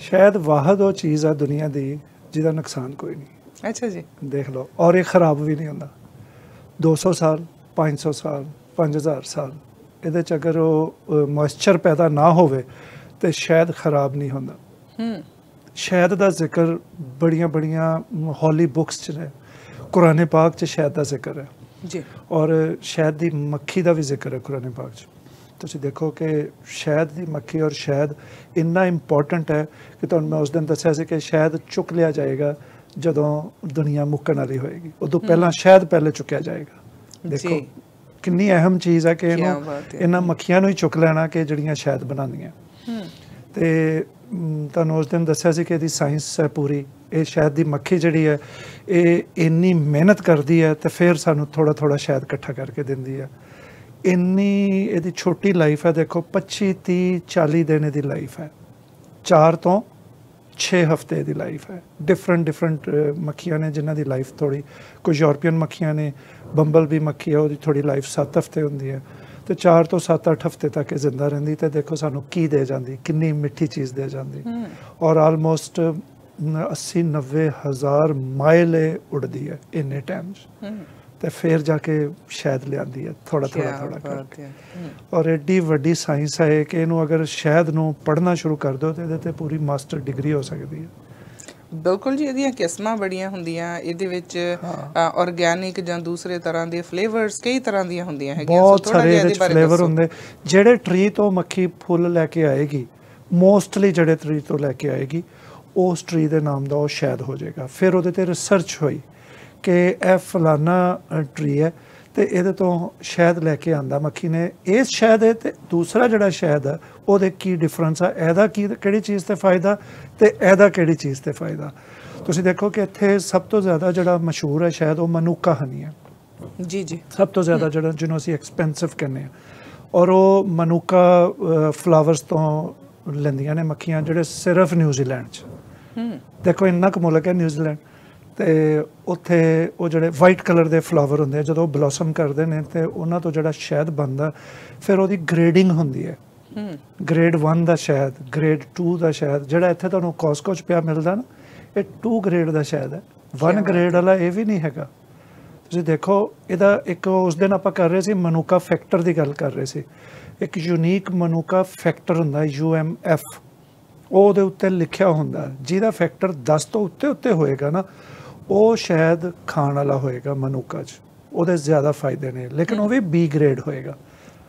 ਸ਼ਾਇਦ ਵਾਹਦ ਉਹ ਚੀਜ਼ ਆ ਦੁਨੀਆ ਦੀ ਜਿਹਦਾ ਨੁਕਸਾਨ ਕੋਈ ਨਹੀਂ ਅੱਛਾ ਜੀ ਦੇਖ ਲਓ ਔਰ ਇਹ ਖਰਾਬ ਵੀ ਨਹੀਂ ਹੁੰਦਾ 200 ਸਾਲ 500 ਸਾਲ 5000 ਸਾਲ ਇਹਦੇ ਚ ਅਗਰ ਉਹ ਮੋਇਸਚਰ ਪੈਦਾ ਨਾ ਹੋਵੇ ਤੇ ਸ਼ਾਇਦ ਖਰਾਬ ਨਹੀਂ ਹੁੰਦਾ ਹੂੰ ਸ਼ਾਇਦ ਦਾ ਜ਼ਿਕਰ ਬੜੀਆਂ ਬੜੀਆਂ ਹੌਲੀ ਬੁੱਕਸ ਚ ਨੇ ਕੁਰਾਨੇ ਪਾਕ ਚ ਸ਼ਾਇਦ ਦਾ ਜ਼ਿਕਰ ਹੈ ਜੀ ਔਰ ਸ਼ਾਇਦ ਦੀ ਮੱਖੀ ਦਾ ਵੀ ਜ਼ਿਕਰ ਹੈ ਕੁਰਾਨੇ ਪਾਕ ਚ ਤੁਸੀਂ ਦੇਖੋ ਕਿ ਸ਼ਹਿਦ ਦੀ ਮੱਖੀ ਔਰ ਸ਼ਹਿਦ ਇੰਨਾ ਇੰਪੋਰਟੈਂਟ ਹੈ ਕਿ ਤੁਹਾਨੂੰ ਮੈਂ ਉਸ ਦਿਨ ਦੱਸਿਆ ਸੀ ਕਿ ਸ਼ਹਿਦ ਚੁੱਕ ਲਿਆ ਜਾਏਗਾ ਜਦੋਂ ਦੁਨੀਆ ਮੁੱਕਣ ਵਾਲੀ ਹੋਏਗੀ ਉਦੋਂ ਪਹਿਲਾਂ ਸ਼ਹਿਦ ਪਹਿਲੇ ਚੁੱਕਿਆ ਜਾਏਗਾ ਦੇਖੋ ਕਿੰਨੀ ਅਹਿਮ ਚੀਜ਼ ਹੈ ਕਿ ਇਹਨਾਂ ਇਹਨਾਂ ਮੱਖੀਆਂ ਨੂੰ ਹੀ ਚੁੱਕ ਲੈਣਾ ਕਿ ਜਿਹੜੀਆਂ ਸ਼ਹਿਦ ਬਣਾਉਂਦੀਆਂ ਤੇ ਤੁਹਾਨੂੰ ਉਸ ਦਿਨ ਦੱਸਿਆ ਸੀ ਕਿ ਇਹਦੀ ਸਾਇੰਸ ਹੈ ਪੂਰੀ ਇਹ ਸ਼ਹਿਦ ਦੀ ਮੱਖੀ ਜਿਹੜੀ ਹੈ ਇਹ ਇੰਨੀ ਮਿਹਨਤ ਕਰਦੀ ਹੈ ਤੇ ਫਿਰ ਸਾਨੂੰ ਥੋੜਾ ਥੋੜਾ ਸ਼ਹਿਦ ਇਕੱਠਾ ਕਰਕੇ ਦਿੰਦੀ ਹੈ ਇੰਨੀ ਇਹਦੀ ਛੋਟੀ ਲਾਈਫ ਹੈ ਦੇਖੋ 25 30 40 ਦਿਨ ਦੀ ਲਾਈਫ ਹੈ 4 ਤੋਂ 6 ਹਫਤੇ ਦੀ ਲਾਈਫ ਹੈ ਡਿਫਰੈਂਟ ਡਿਫਰੈਂਟ ਮੱਖੀਆਂ ਨੇ ਜਿਨ੍ਹਾਂ ਦੀ ਲਾਈਫ ਥੋੜੀ ਕੁਝ ਯੂਰਪੀਅਨ ਮੱਖੀਆਂ ਨੇ ਬੰਬਲ ਵੀ ਮੱਖੀ ਹੈ ਉਹਦੀ ਥੋੜੀ ਲਾਈਫ 7 ਹਫਤੇ ਹੁੰਦੀ ਹੈ ਤੇ 4 ਤੋਂ 7-8 ਹਫਤੇ ਤੱਕ ਇਹ ਜ਼ਿੰਦਾ ਰਹਿੰਦੀ ਤੇ ਦੇਖੋ ਸਾਨੂੰ ਕੀ ਦੇ ਜਾਂਦੀ ਕਿੰਨੀ ਮਿੱਠੀ ਚੀਜ਼ ਦੇ ਜਾਂਦੀ ਔਰ ਆਲਮੋਸਟ 80 90 ਹਜ਼ਾਰ ਮਾਈਲ ਉੱਡਦੀ ਹੈ ਇਨੇ ਟਾਈਮਸ ਤੇ ਫੇਰ ਜਾ ਕੇ ਸ਼ਹਿਦ ਲਿਆਂਦੀ ਹੈ ਥੋੜਾ ਥੋੜਾ ਥੋੜਾ ਕਰਕੇ ਔਰ ਐਡੀ ਵੱਡੀ ਸਾਇੰਸ ਹੈ ਕਿ ਇਹਨੂੰ ਅਗਰ ਸ਼ਹਿਦ ਨੂੰ ਪੜਨਾ ਸ਼ੁਰੂ ਕਰ ਦੋ ਤੇ ਇਹਦੇ ਤੇ ਪੂਰੀ ਮਾਸਟਰ ਡਿਗਰੀ ਹੋ ਸਕਦੀ ਹੈ ਬਿਲਕੁਲ ਜੀ ਇਹਦੀਆਂ ਕਿਸਮਾਂ ਬੜੀਆਂ ਹੁੰਦੀਆਂ ਇਹਦੇ ਵਿੱਚ ਆਰਗੈਨਿਕ ਜਾਂ ਦੂਸਰੇ ਤਰ੍ਹਾਂ ਦੇ ਫਲੇਵਰਸ ਕਈ ਤਰ੍ਹਾਂ ਦੀਆਂ ਹੁੰਦੀਆਂ ਹੈਗੀਆਂ ਸੋ ਥੋੜਾ ਜਿਹਾ ਇਹਦੇ ਬਾਰੇ ਫਲੇਵਰ ਹੁੰਦੇ ਜਿਹੜੇ ਟਰੀ ਤੋਂ ਮੱਖੀ ਫੁੱਲ ਲੈ ਕੇ ਆਏਗੀ ਮੋਸਟਲੀ ਜਿਹੜੇ ਟਰੀ ਤੋਂ ਲੈ ਕੇ ਆਏਗੀ ਉਸ ਟਰੀ ਦੇ ਨਾਮ ਦਾ ਉਹ ਸ਼ਾਇਦ ਹੋ ਜਾਏਗਾ ਫਿਰ ਉਹਦੇ ਤੇ ਰਿਸਰਚ ਹੋਈ ਕਿ ਇਹ ਫਲਾਨਾ ਟਰੀ ਹੈ ਤੇ ਇਹਦੇ ਤੋਂ ਸ਼ਹਿਦ ਲੈ ਕੇ ਆਂਦਾ ਮੱਖੀ ਨੇ ਇਸ ਸ਼ਹਿਦ ਦੇ ਤੇ ਦੂਸਰਾ ਜਿਹੜਾ ਸ਼ਹਿਦ ਹੈ ਉਹਦੇ ਕੀ ਡਿਫਰੈਂਸ ਆ ਇਹਦਾ ਕੀ ਕਿਹੜੀ ਚੀਜ਼ ਤੇ ਫਾਇਦਾ ਤੇ ਇਹਦਾ ਕਿਹੜੀ ਚੀਜ਼ ਤੇ ਫਾਇਦਾ ਤੁਸੀਂ ਦੇਖੋ ਕਿ ਇੱਥੇ ਸਭ ਤੋਂ ਜ਼ਿਆਦਾ ਜਿਹੜਾ ਮਸ਼ਹੂਰ ਹੈ ਸ਼ਹਿਦ ਉਹ ਮਨੂਕਾ ਹਨੀ ਹੈ ਜੀ ਜੀ ਸਭ ਤੋਂ ਜ਼ਿਆਦਾ ਜਿਹੜਾ ਜਿਹਨੂੰ ਅਸੀਂ ਐਕਸਪੈਂਸਿਵ ਕਹਿੰਦੇ ਆ ਔਰ ਉਹ ਮਨੂਕਾ ਫਲਾਵਰਸ ਤੋਂ ਲੈਂਦੀਆਂ ਨੇ ਮੱਖੀਆਂ ਜਿਹੜੇ ਸਿਰਫ ਨਿਊਜ਼ੀਲੈਂਡ 'ਚ ਦੇਖੋ ਇੰਨਾ ਕੁ ਮੁਲਕ ਹੈ ਨਿਊਜ਼ੀਲੈਂਡ ਤੇ ਉੱਥੇ ਉਹ ਜਿਹੜੇ ਵਾਈਟ ਕਲਰ ਦੇ ਫਲਾਵਰ ਹੁੰਦੇ ਆ ਜਦੋਂ ਉਹ ਬਲੌਸਮ ਕਰਦੇ ਨੇ ਤੇ ਉਹਨਾਂ ਤੋਂ ਜਿਹੜਾ ਸ਼ਹਿਦ ਬਣਦਾ ਫਿਰ ਉਹਦੀ ਗ੍ਰੇਡਿੰਗ ਹੁੰਦੀ ਹੈ ਹੂੰ ਗ੍ਰੇਡ 1 ਦਾ ਸ਼ਹਿਦ ਗ੍ਰੇਡ 2 ਦਾ ਸ਼ਹਿਦ ਜਿਹੜਾ ਇੱਥੇ ਤੁਹਾਨੂੰ ਕੋਸਕੋ ਚ ਪਿਆ ਮਿਲਦਾ ਨਾ ਇਹ 2 ਗ੍ਰੇਡ ਦਾ ਸ਼ਹਿਦ ਹੈ 1 ਗ੍ਰੇਡ ਵਾਲਾ ਇਹ ਵੀ ਨਹੀਂ ਹੈਗਾ ਤੁਸੀਂ ਦੇਖੋ ਇਹਦਾ ਇੱਕ ਉਸ ਦਿਨ ਆਪਾਂ ਕਰ ਰਹੇ ਸੀ ਮਨੂਕਾ ਫੈਕਟਰ ਦੀ ਗੱਲ ਕਰ ਰਹੇ ਸੀ ਇੱਕ ਯੂਨੀਕ ਮਨੂਕਾ ਫੈਕਟਰ ਹੁੰਦਾ ਯੂ ਐਮ ਐਫ ਉਹਦੇ ਉੱਤੇ ਲਿਖਿਆ ਹੁੰਦਾ ਜਿਹਦਾ ਫੈਕਟਰ 10 ਤੋਂ ਉੱਤੇ ਉੱਤੇ ਹੋਏਗਾ ਨਾ ਉਹ ਸ਼ਾਇਦ ਖਾਣ ਵਾਲਾ ਹੋਏਗਾ ਮਨੂਕਾ ਚ ਉਹਦੇ ਜ਼ਿਆਦਾ ਫਾਇਦੇ ਨੇ ਲੇਕਿਨ ਉਹ ਵੀ ਬੀ ਗ੍ਰੇਡ ਹੋਏਗਾ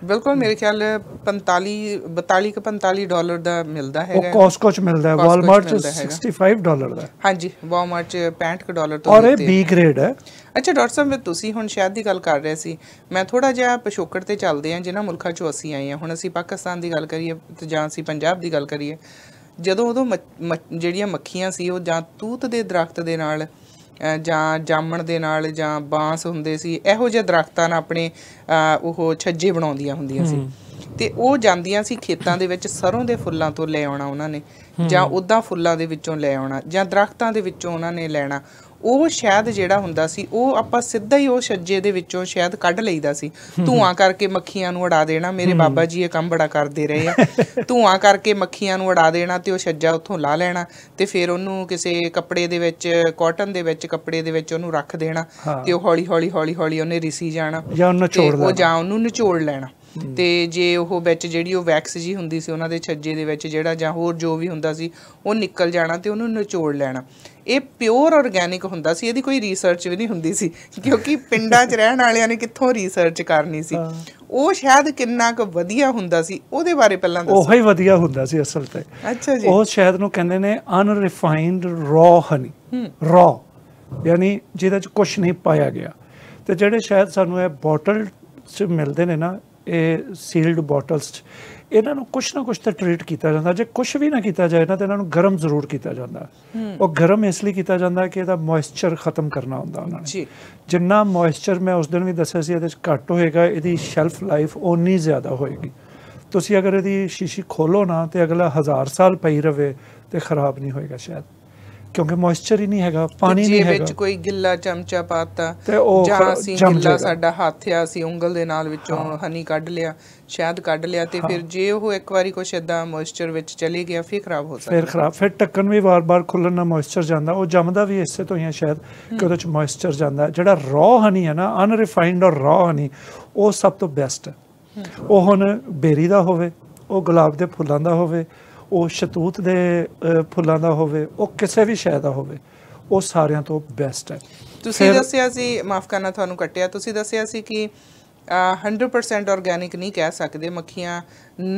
ਬਿਲਕੁਲ ਮੇਰੇ ਖਿਆਲ 45 42 ਤੋਂ 45 ਡਾਲਰ ਦਾ ਮਿਲਦਾ ਹੈਗਾ ਉਹ ਕੋਸਕੋ ਚ ਮਿਲਦਾ ਹੈ ਵਾਲਮਾਰਟ ਚ 65 ਡਾਲਰ ਦਾ ਹਾਂਜੀ ਵਾਲਮਾਰਟ ਚ 65 ਡਾਲਰ ਤੋਂ ਔਰ ਇਹ ਬੀ ਗ੍ਰੇਡ ਹੈ ਅੱਛਾ ਡਾਕਟਰ ਸਾਹਿਬ ਤੁਸੀਂ ਹੁਣ ਸ਼ਾਇਦ ਦੀ ਗੱਲ ਕਰ ਰਹੇ ਸੀ ਮੈਂ ਥੋੜਾ ਜਿਹਾ ਪਿਛੋਕੜ ਤੇ ਚੱਲਦੇ ਆ ਜਿਨ੍ਹਾਂ ਮੁਲਕਾਂ ਚੋਂ ਅਸੀਂ ਆਏ ਆ ਹੁਣ ਅਸੀਂ ਪਾਕਿਸਤਾਨ ਦੀ ਗੱਲ ਕਰੀਏ ਤੇ ਜਾਂ ਅਸੀਂ ਪੰਜਾਬ ਦੀ ਗੱਲ ਕਰੀਏ ਜਦੋਂ ਉਦੋਂ ਜਿਹੜੀਆਂ ਮੱਖੀਆਂ ਸੀ ਉਹ ਜਾਂ ਤੂਤ ਦੇ ਦਰਖਤ ਦੇ ਨਾਲ ਜਾਂ ਜਾਮਣ ਦੇ ਨਾਲ ਜਾਂ ਬਾਂਸ ਹੁੰਦੇ ਸੀ ਇਹੋ ਜਿਹੇ ਦਰਖਤਾਂ ਨਾਲ ਆਪਣੇ ਉਹ ਛੱਜੇ ਬਣਾਉਂਦੀਆਂ ਹੁੰਦੀਆਂ ਸੀ ਤੇ ਉਹ ਜਾਂਦੀਆਂ ਸੀ ਖੇਤਾਂ ਦੇ ਵਿੱਚ ਸਰੋਂ ਦੇ ਫੁੱਲਾਂ ਤੋਂ ਲੈ ਆਉਣਾ ਉਹਨਾਂ ਨੇ ਜਾਂ ਉਦਾਂ ਫੁੱਲਾਂ ਦੇ ਵਿੱਚੋਂ ਲੈ ਆਉਣਾ ਜਾਂ ਦਰਖਤਾਂ ਦੇ ਵਿੱਚੋਂ ਉਹਨਾਂ ਨੇ ਲੈਣਾ ਉਹ ਸ਼ਾਇਦ ਜਿਹੜਾ ਹੁੰਦਾ ਸੀ ਉਹ ਆਪਾਂ ਸਿੱਧਾ ਹੀ ਉਹ ਛੱਜੇ ਦੇ ਵਿੱਚੋਂ ਸ਼ਾਇਦ ਕੱਢ ਲਈਦਾ ਸੀ ਧੂਆਂ ਕਰਕੇ ਮੱਖੀਆਂ ਨੂੰ ਉਡਾ ਦੇਣਾ ਮੇਰੇ ਬਾਬਾ ਜੀ ਇਹ ਕੰਮ ਬੜਾ ਕਰਦੇ ਰਹੇ ਆ ਧੂਆਂ ਕਰਕੇ ਮੱਖੀਆਂ ਨੂੰ ਉਡਾ ਦੇਣਾ ਤੇ ਉਹ ਛੱਜਾ ਉੱਥੋਂ ਲਾ ਲੈਣਾ ਤੇ ਫਿਰ ਉਹਨੂੰ ਕਿਸੇ ਕੱਪੜੇ ਦੇ ਵਿੱਚ ਕਾਟਨ ਦੇ ਵਿੱਚ ਕੱਪੜੇ ਦੇ ਵਿੱਚ ਉਹਨੂੰ ਰੱਖ ਦੇਣਾ ਤੇ ਉਹ ਹੌਲੀ ਹੌਲੀ ਹੌਲੀ ਹੌਲੀ ਉਹਨੇ ਰਿਸੀ ਜਾਣਾ ਜਾਂ ਉਹ ਜਾਂ ਉਹਨੂੰ ਨਿਚੋੜ ਲੈਣਾ ਤੇ ਜੇ ਉਹ ਵਿੱਚ ਜਿਹੜੀ ਉਹ ਵੈਕਸ ਜੀ ਹੁੰਦੀ ਸੀ ਉਹਨਾਂ ਦੇ ਛੱਜੇ ਦੇ ਵਿੱਚ ਜਿਹੜਾ ਜਾਂ ਹੋਰ ਜੋ ਵੀ ਹੁੰਦਾ ਸੀ ਉਹ ਨਿਕਲ ਜਾਣਾ ਤੇ ਉਹਨੂੰ ਨਿਚੋੜ ਲੈਣਾ ਇਹ ਪਿਓਰ ਆਰਗੈਨਿਕ ਹੁੰਦਾ ਸੀ ਇਹਦੀ ਕੋਈ ਰਿਸਰਚ ਵੀ ਨਹੀਂ ਹੁੰਦੀ ਸੀ ਕਿਉਂਕਿ ਪਿੰਡਾਂ 'ਚ ਰਹਿਣ ਵਾਲਿਆਂ ਨੇ ਕਿੱਥੋਂ ਰਿਸਰਚ ਕਰਨੀ ਸੀ ਉਹ ਸ਼ਾਇਦ ਕਿੰਨਾ ਕੁ ਵਧੀਆ ਹੁੰਦਾ ਸੀ ਉਹਦੇ ਬਾਰੇ ਪਹਿਲਾਂ ਦੱਸੋ ਉਹ ਹੀ ਵਧੀਆ ਹੁੰਦਾ ਸੀ ਅਸਲ ਤੇ ਅੱਛਾ ਜੀ ਉਹ ਸ਼ਾਇਦ ਨੂੰ ਕਹਿੰਦੇ ਨੇ ਅਨਰੀਫਾਈਨਡ ਰॉ ਹਨੀ ਰॉ ਯਾਨੀ ਜਿਹਦੇ 'ਚ ਕੁਝ ਨਹੀਂ ਪਾਇਆ ਗਿਆ ਤੇ ਜਿਹੜੇ ਸ਼ਾਇਦ ਸਾਨੂੰ ਇਹ ਬੋਟਲ ਸੇ ਮਿਲਦੇ ਨੇ ਨਾ ਇਹ ਸੀਲਡ ਬੋਟਲਸ ਇਹਨਾਂ ਨੂੰ ਕੁਛ ਨਾ ਕੁਛ ਤਾਂ ਟ੍ਰੀਟ ਕੀਤਾ ਜਾਂਦਾ ਜੇ ਕੁਛ ਵੀ ਨਾ ਕੀਤਾ ਜਾਏ ਨਾ ਤਾਂ ਇਹਨਾਂ ਨੂੰ ਗਰਮ ਜ਼ਰੂਰ ਕੀਤਾ ਜਾਂਦਾ ਉਹ ਗਰਮ ਇਸ ਲਈ ਕੀਤਾ ਜਾਂਦਾ ਕਿ ਇਹਦਾ ਮੋਇਸਚਰ ਖਤਮ ਕਰਨਾ ਹੁੰਦਾ ਉਹਨਾਂ ਨੇ ਜਿੰਨਾ ਮੋਇਸਚਰ ਮੈਂ ਉਸ ਦਿਨ ਵੀ ਦੱਸਿਆ ਸੀ ਇਹਦੇ ਘੱਟ ਹੋਏਗਾ ਇਹਦੀ ਸ਼ੈਲਫ ਲਾਈਫ ਓਨੀ ਜ਼ਿਆਦਾ ਹੋਏਗੀ ਤੁਸੀਂ ਅਗਰ ਇਹਦੀ ਸ਼ੀਸ਼ੀ ਖੋਲੋ ਨਾ ਤੇ ਅਗਲਾ ਹਜ਼ਾਰ ਸਾਲ ਪਈ ਰਵੇ ਤੇ ਖਰਾਬ ਨਹੀਂ ਹੋਏਗਾ ਸ਼ਾਇਦ ਕਿਉਂਕਿ ਮੋਇਸਚਰ ਹੀ ਨਹੀਂ ਹੈਗਾ ਪਾਣੀ ਨਹੀਂ ਹੈਗਾ ਜੇ ਵਿੱਚ ਕੋਈ ਗਿੱਲਾ ਚਮਚਾ ਪਾਤਾ ਜਾਂ ਅਸੀਂ ਗਿੱਲਾ ਸਾਡਾ ਹੱਥ ਆ ਅਸੀਂ ਉਂਗਲ ਦੇ ਨਾਲ ਵਿੱਚੋਂ ਹਨੀ ਕੱਢ ਲਿਆ ਸ਼ਾਇਦ ਕੱਢ ਲਿਆ ਤੇ ਫਿਰ ਜੇ ਉਹ ਇੱਕ ਵਾਰੀ ਕੁਛ ਇਦਾਂ ਮੋਇਸਚਰ ਵਿੱਚ ਚਲੀ ਗਿਆ ਫਿਰ ਖਰਾਬ ਹੋ ਸਕਦਾ ਫਿਰ ਖਰਾਬ ਫਿਰ ਟੱਕਣ ਵੀ ਵਾਰ-ਵਾਰ ਖੁੱਲਣ ਨਾਲ ਮੋਇਸਚਰ ਜਾਂਦਾ ਉਹ ਜੰਮਦਾ ਵੀ ਇਸੇ ਤੋਂ ਹੀ ਆ ਸ਼ਾਇਦ ਕਿ ਉਹਦੇ ਚ ਮੋਇਸਚਰ ਜਾਂਦਾ ਜਿਹੜਾ ਰॉ ਹਨੀ ਹੈ ਨਾ ਅਨਰੀਫਾਈਨਡ ਔਰ ਰॉ ਹਨੀ ਉਹ ਸਭ ਤੋਂ ਬੈਸਟ ਹੈ ਉਹ ਹੁਣ ਬੇਰੀ ਦਾ ਹੋਵੇ ਉਹ ਗੁਲਾਬ ਦੇ ਫੁੱਲਾਂ ਦਾ ਹੋਵੇ ਉਹ ਸ਼ਤੂਤ ਦੇ ਫੁੱਲਾਂ ਦਾ ਹੋਵੇ ਉਹ ਕਿਸੇ ਵੀ ਸ਼ੈ ਦਾ ਹੋਵੇ ਉਹ ਸਾਰਿਆਂ ਤੋਂ ਬੈਸਟ ਹੈ ਤੁਸੀਂ ਦੱਸਿਆ ਸੀ ਮਾਫ ਕਰਨਾ ਤੁਹਾਨੂੰ ਕੱਟਿਆ ਤੁਸੀਂ ਦੱਸਿਆ ਸੀ ਕਿ 100% ਆਰਗੈਨਿਕ ਨਹੀਂ ਕਹਿ ਸਕਦੇ ਮੱਖੀਆਂ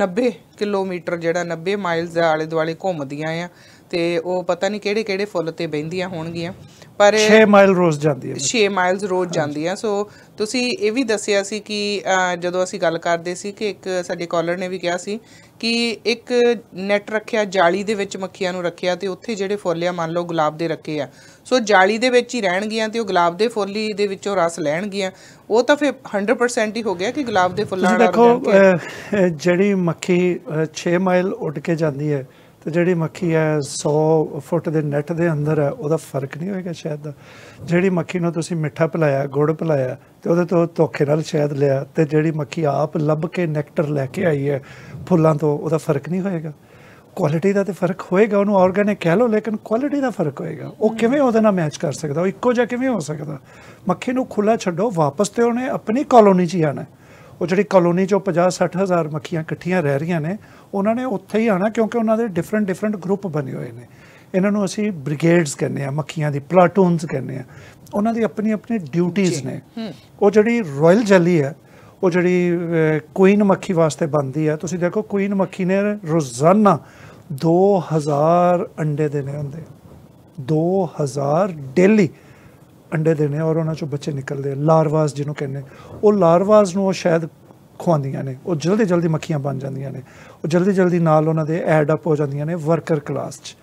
90 ਕਿਲੋਮੀਟਰ ਜਿਹੜਾ 90 ਮਾਈਲਸ ਦੇ ਆਲੇ ਦੁਆਲੇ ਘੁੰਮਦੀਆਂ ਆ ਤੇ ਉਹ ਪਤਾ ਨਹੀਂ ਕਿਹੜੇ ਕਿਹੜੇ ਫੁੱਲ ਤੇ ਬੈੰਦੀਆਂ ਹੋਣਗੀਆਂ ਪਰ 6 ਮਾਈਲ ਰੋਜ਼ ਜਾਂਦੀ ਹੈ 6 ਮਾਈਲਸ ਰੋਜ਼ ਜਾਂਦੀ ਹੈ ਸੋ ਤੁਸੀਂ ਇਹ ਵੀ ਦੱਸਿਆ ਸੀ ਕਿ ਜਦੋਂ ਅਸੀਂ ਗੱਲ ਕਰਦੇ ਸੀ ਕਿ ਇੱਕ ਸਾਡੇ ਕਾਲਰ ਨੇ ਵੀ ਕਿਹਾ ਸੀ ਕਿ ਇੱਕ ਨੈਟ ਰੱਖਿਆ ਜਾਲੀ ਦੇ ਵਿੱਚ ਮੱਖੀਆਂ ਨੂੰ ਰੱਖਿਆ ਤੇ ਉੱਥੇ ਜਿਹੜੇ ਫੁੱਲਿਆ ਮੰਨ ਲਓ ਗੁਲਾਬ ਦੇ ਰੱਖੇ ਆ ਸੋ ਜਾਲੀ ਦੇ ਵਿੱਚ ਹੀ ਰਹਿਣਗੀਆਂ ਤੇ ਉਹ ਗੁਲਾਬ ਦੇ ਫੁੱਲ ਹੀ ਦੇ ਵਿੱਚੋਂ ਰਸ ਲੈਣਗੀਆਂ ਉਹ ਤਾਂ ਫਿਰ 100% ਹੀ ਹੋ ਗਿਆ ਕਿ ਗੁਲਾਬ ਦੇ ਫੁੱਲਾਂ ਨਾਲ ਦੇਖੋ ਜਿਹੜੀ ਮੱਖੀ 6 ਮਾਈਲ ਉੱਡ ਕੇ ਜਾਂਦੀ ਹੈ ਤੇ ਜਿਹੜੀ ਮੱਖੀ ਹੈ 100 ਫੁੱਟ ਦੇ ਨੈਟ ਦੇ ਅੰਦਰ ਹੈ ਉਹਦਾ ਫਰਕ ਨਹੀਂ ਹੋਏਗਾ ਸ਼ਾਇਦ ਦਾ ਜਿਹੜੀ ਮੱਖੀ ਨੂੰ ਤੁਸੀਂ ਮਿੱਠਾ ਪਿਲਾਇਆ ਗੁੜ ਪਿਲਾਇਆ ਤੇ ਉਹਦੇ ਤੋਂ ਧੋਖੇ ਨਾਲ ਸ਼ਾਇਦ ਲਿਆ ਤੇ ਜਿਹੜੀ ਮੱਖੀ ਆਪ ਲੱਭ ਕੇ ਨੈਕਟਰ ਲੈ ਕੇ ਆਈ ਹੈ ਫੁੱਲਾਂ ਤੋਂ ਉਹਦਾ ਫਰਕ ਨਹੀਂ ਹੋਏਗਾ ਕੁਆਲਿਟੀ ਦਾ ਤੇ ਫਰਕ ਹੋਏਗਾ ਉਹਨੂੰ ਆਰਗੈਨਿਕ ਕਹਿ ਲਓ ਲੇਕਿਨ ਕੁਆਲਿਟੀ ਦਾ ਫਰਕ ਹੋਏਗਾ ਉਹ ਕਿਵੇਂ ਉਹਦੇ ਨਾਲ ਮੈਚ ਕਰ ਸਕਦਾ ਉਹ ਇੱਕੋ ਜਿਹਾ ਕਿਵੇਂ ਹੋ ਸਕਦਾ ਮੱਖੀ ਨੂੰ ਖੁੱਲਾ ਛੱਡੋ ਵਾਪਸ ਤੇ ਉਹਨੇ ਆਪਣੀ ਕਲੋਨੀ 'ਚ ਜਾਣਾ ਉਹ ਜਿਹੜੀ ਕਲੋਨੀ ਚੋਂ 50-60 ਹਜ਼ਾਰ ਮੱਖੀਆਂ ਇਕੱਠੀਆਂ ਰਹਿ ਰਹੀਆਂ ਨੇ ਉਹਨਾਂ ਨੇ ਉੱਥੇ ਹੀ ਆਣਾ ਕਿਉਂਕਿ ਉਹਨਾਂ ਦੇ ਡਿਫਰੈਂਟ ਡਿਫਰੈਂਟ ਗਰੁੱਪ ਬਣੇ ਹੋਏ ਨੇ ਇਹਨਾਂ ਨੂੰ ਅਸੀਂ ਬ੍ਰਿਗੇਡਸ ਕਹਿੰਦੇ ਆ ਮੱਖੀਆਂ ਦੀ ਪਲਾਟੂਨਸ ਕਹਿੰਦੇ ਆ ਉਹਨਾਂ ਦੀ ਆਪਣੀ ਆਪਣੀ ਡਿਊਟੀਆਂ ਨੇ ਉਹ ਜਿਹੜੀ ਰਾਇਲ ਜੈਲੀ ਹੈ ਉਹ ਜਿਹੜੀ ਕੁਈਨ ਮੱਖੀ ਵਾਸਤੇ ਬਣਦੀ ਹੈ ਤੁਸੀਂ ਦੇਖੋ ਕੁਈਨ ਮੱਖੀ ਨੇ ਰੋਜ਼ਾਨਾ 2000 ਅੰਡੇ ਦੇਣੇ ਹੁੰਦੇ 2000 ਡੇਲੀ ਅੰਡੇ ਦੇਣੇ ਔਰ ਉਹਨਾਂ ਚੋਂ ਬੱਚੇ ਨਿਕਲਦੇ ਆ ਲਾਰਵਾਸ ਜਿਹਨੂੰ ਕਹਿੰਦੇ ਉਹ ਲਾਰਵਾਸ ਨੂੰ ਉਹ ਸ਼ਾਇਦ ਖਵਾਉਂਦੀਆਂ ਨੇ ਉਹ ਜਲਦੀ ਜਲਦੀ ਮੱਖੀਆਂ ਬਣ ਜਾਂਦੀਆਂ ਨੇ ਉਹ ਜਲਦੀ ਜਲਦੀ ਨਾਲ ਉਹਨਾਂ ਦੇ ਐਡ ਅਪ ਹੋ ਜਾਂਦੀਆਂ ਨੇ ਵਰਕਰ ਕਲਾਸ 'ਚ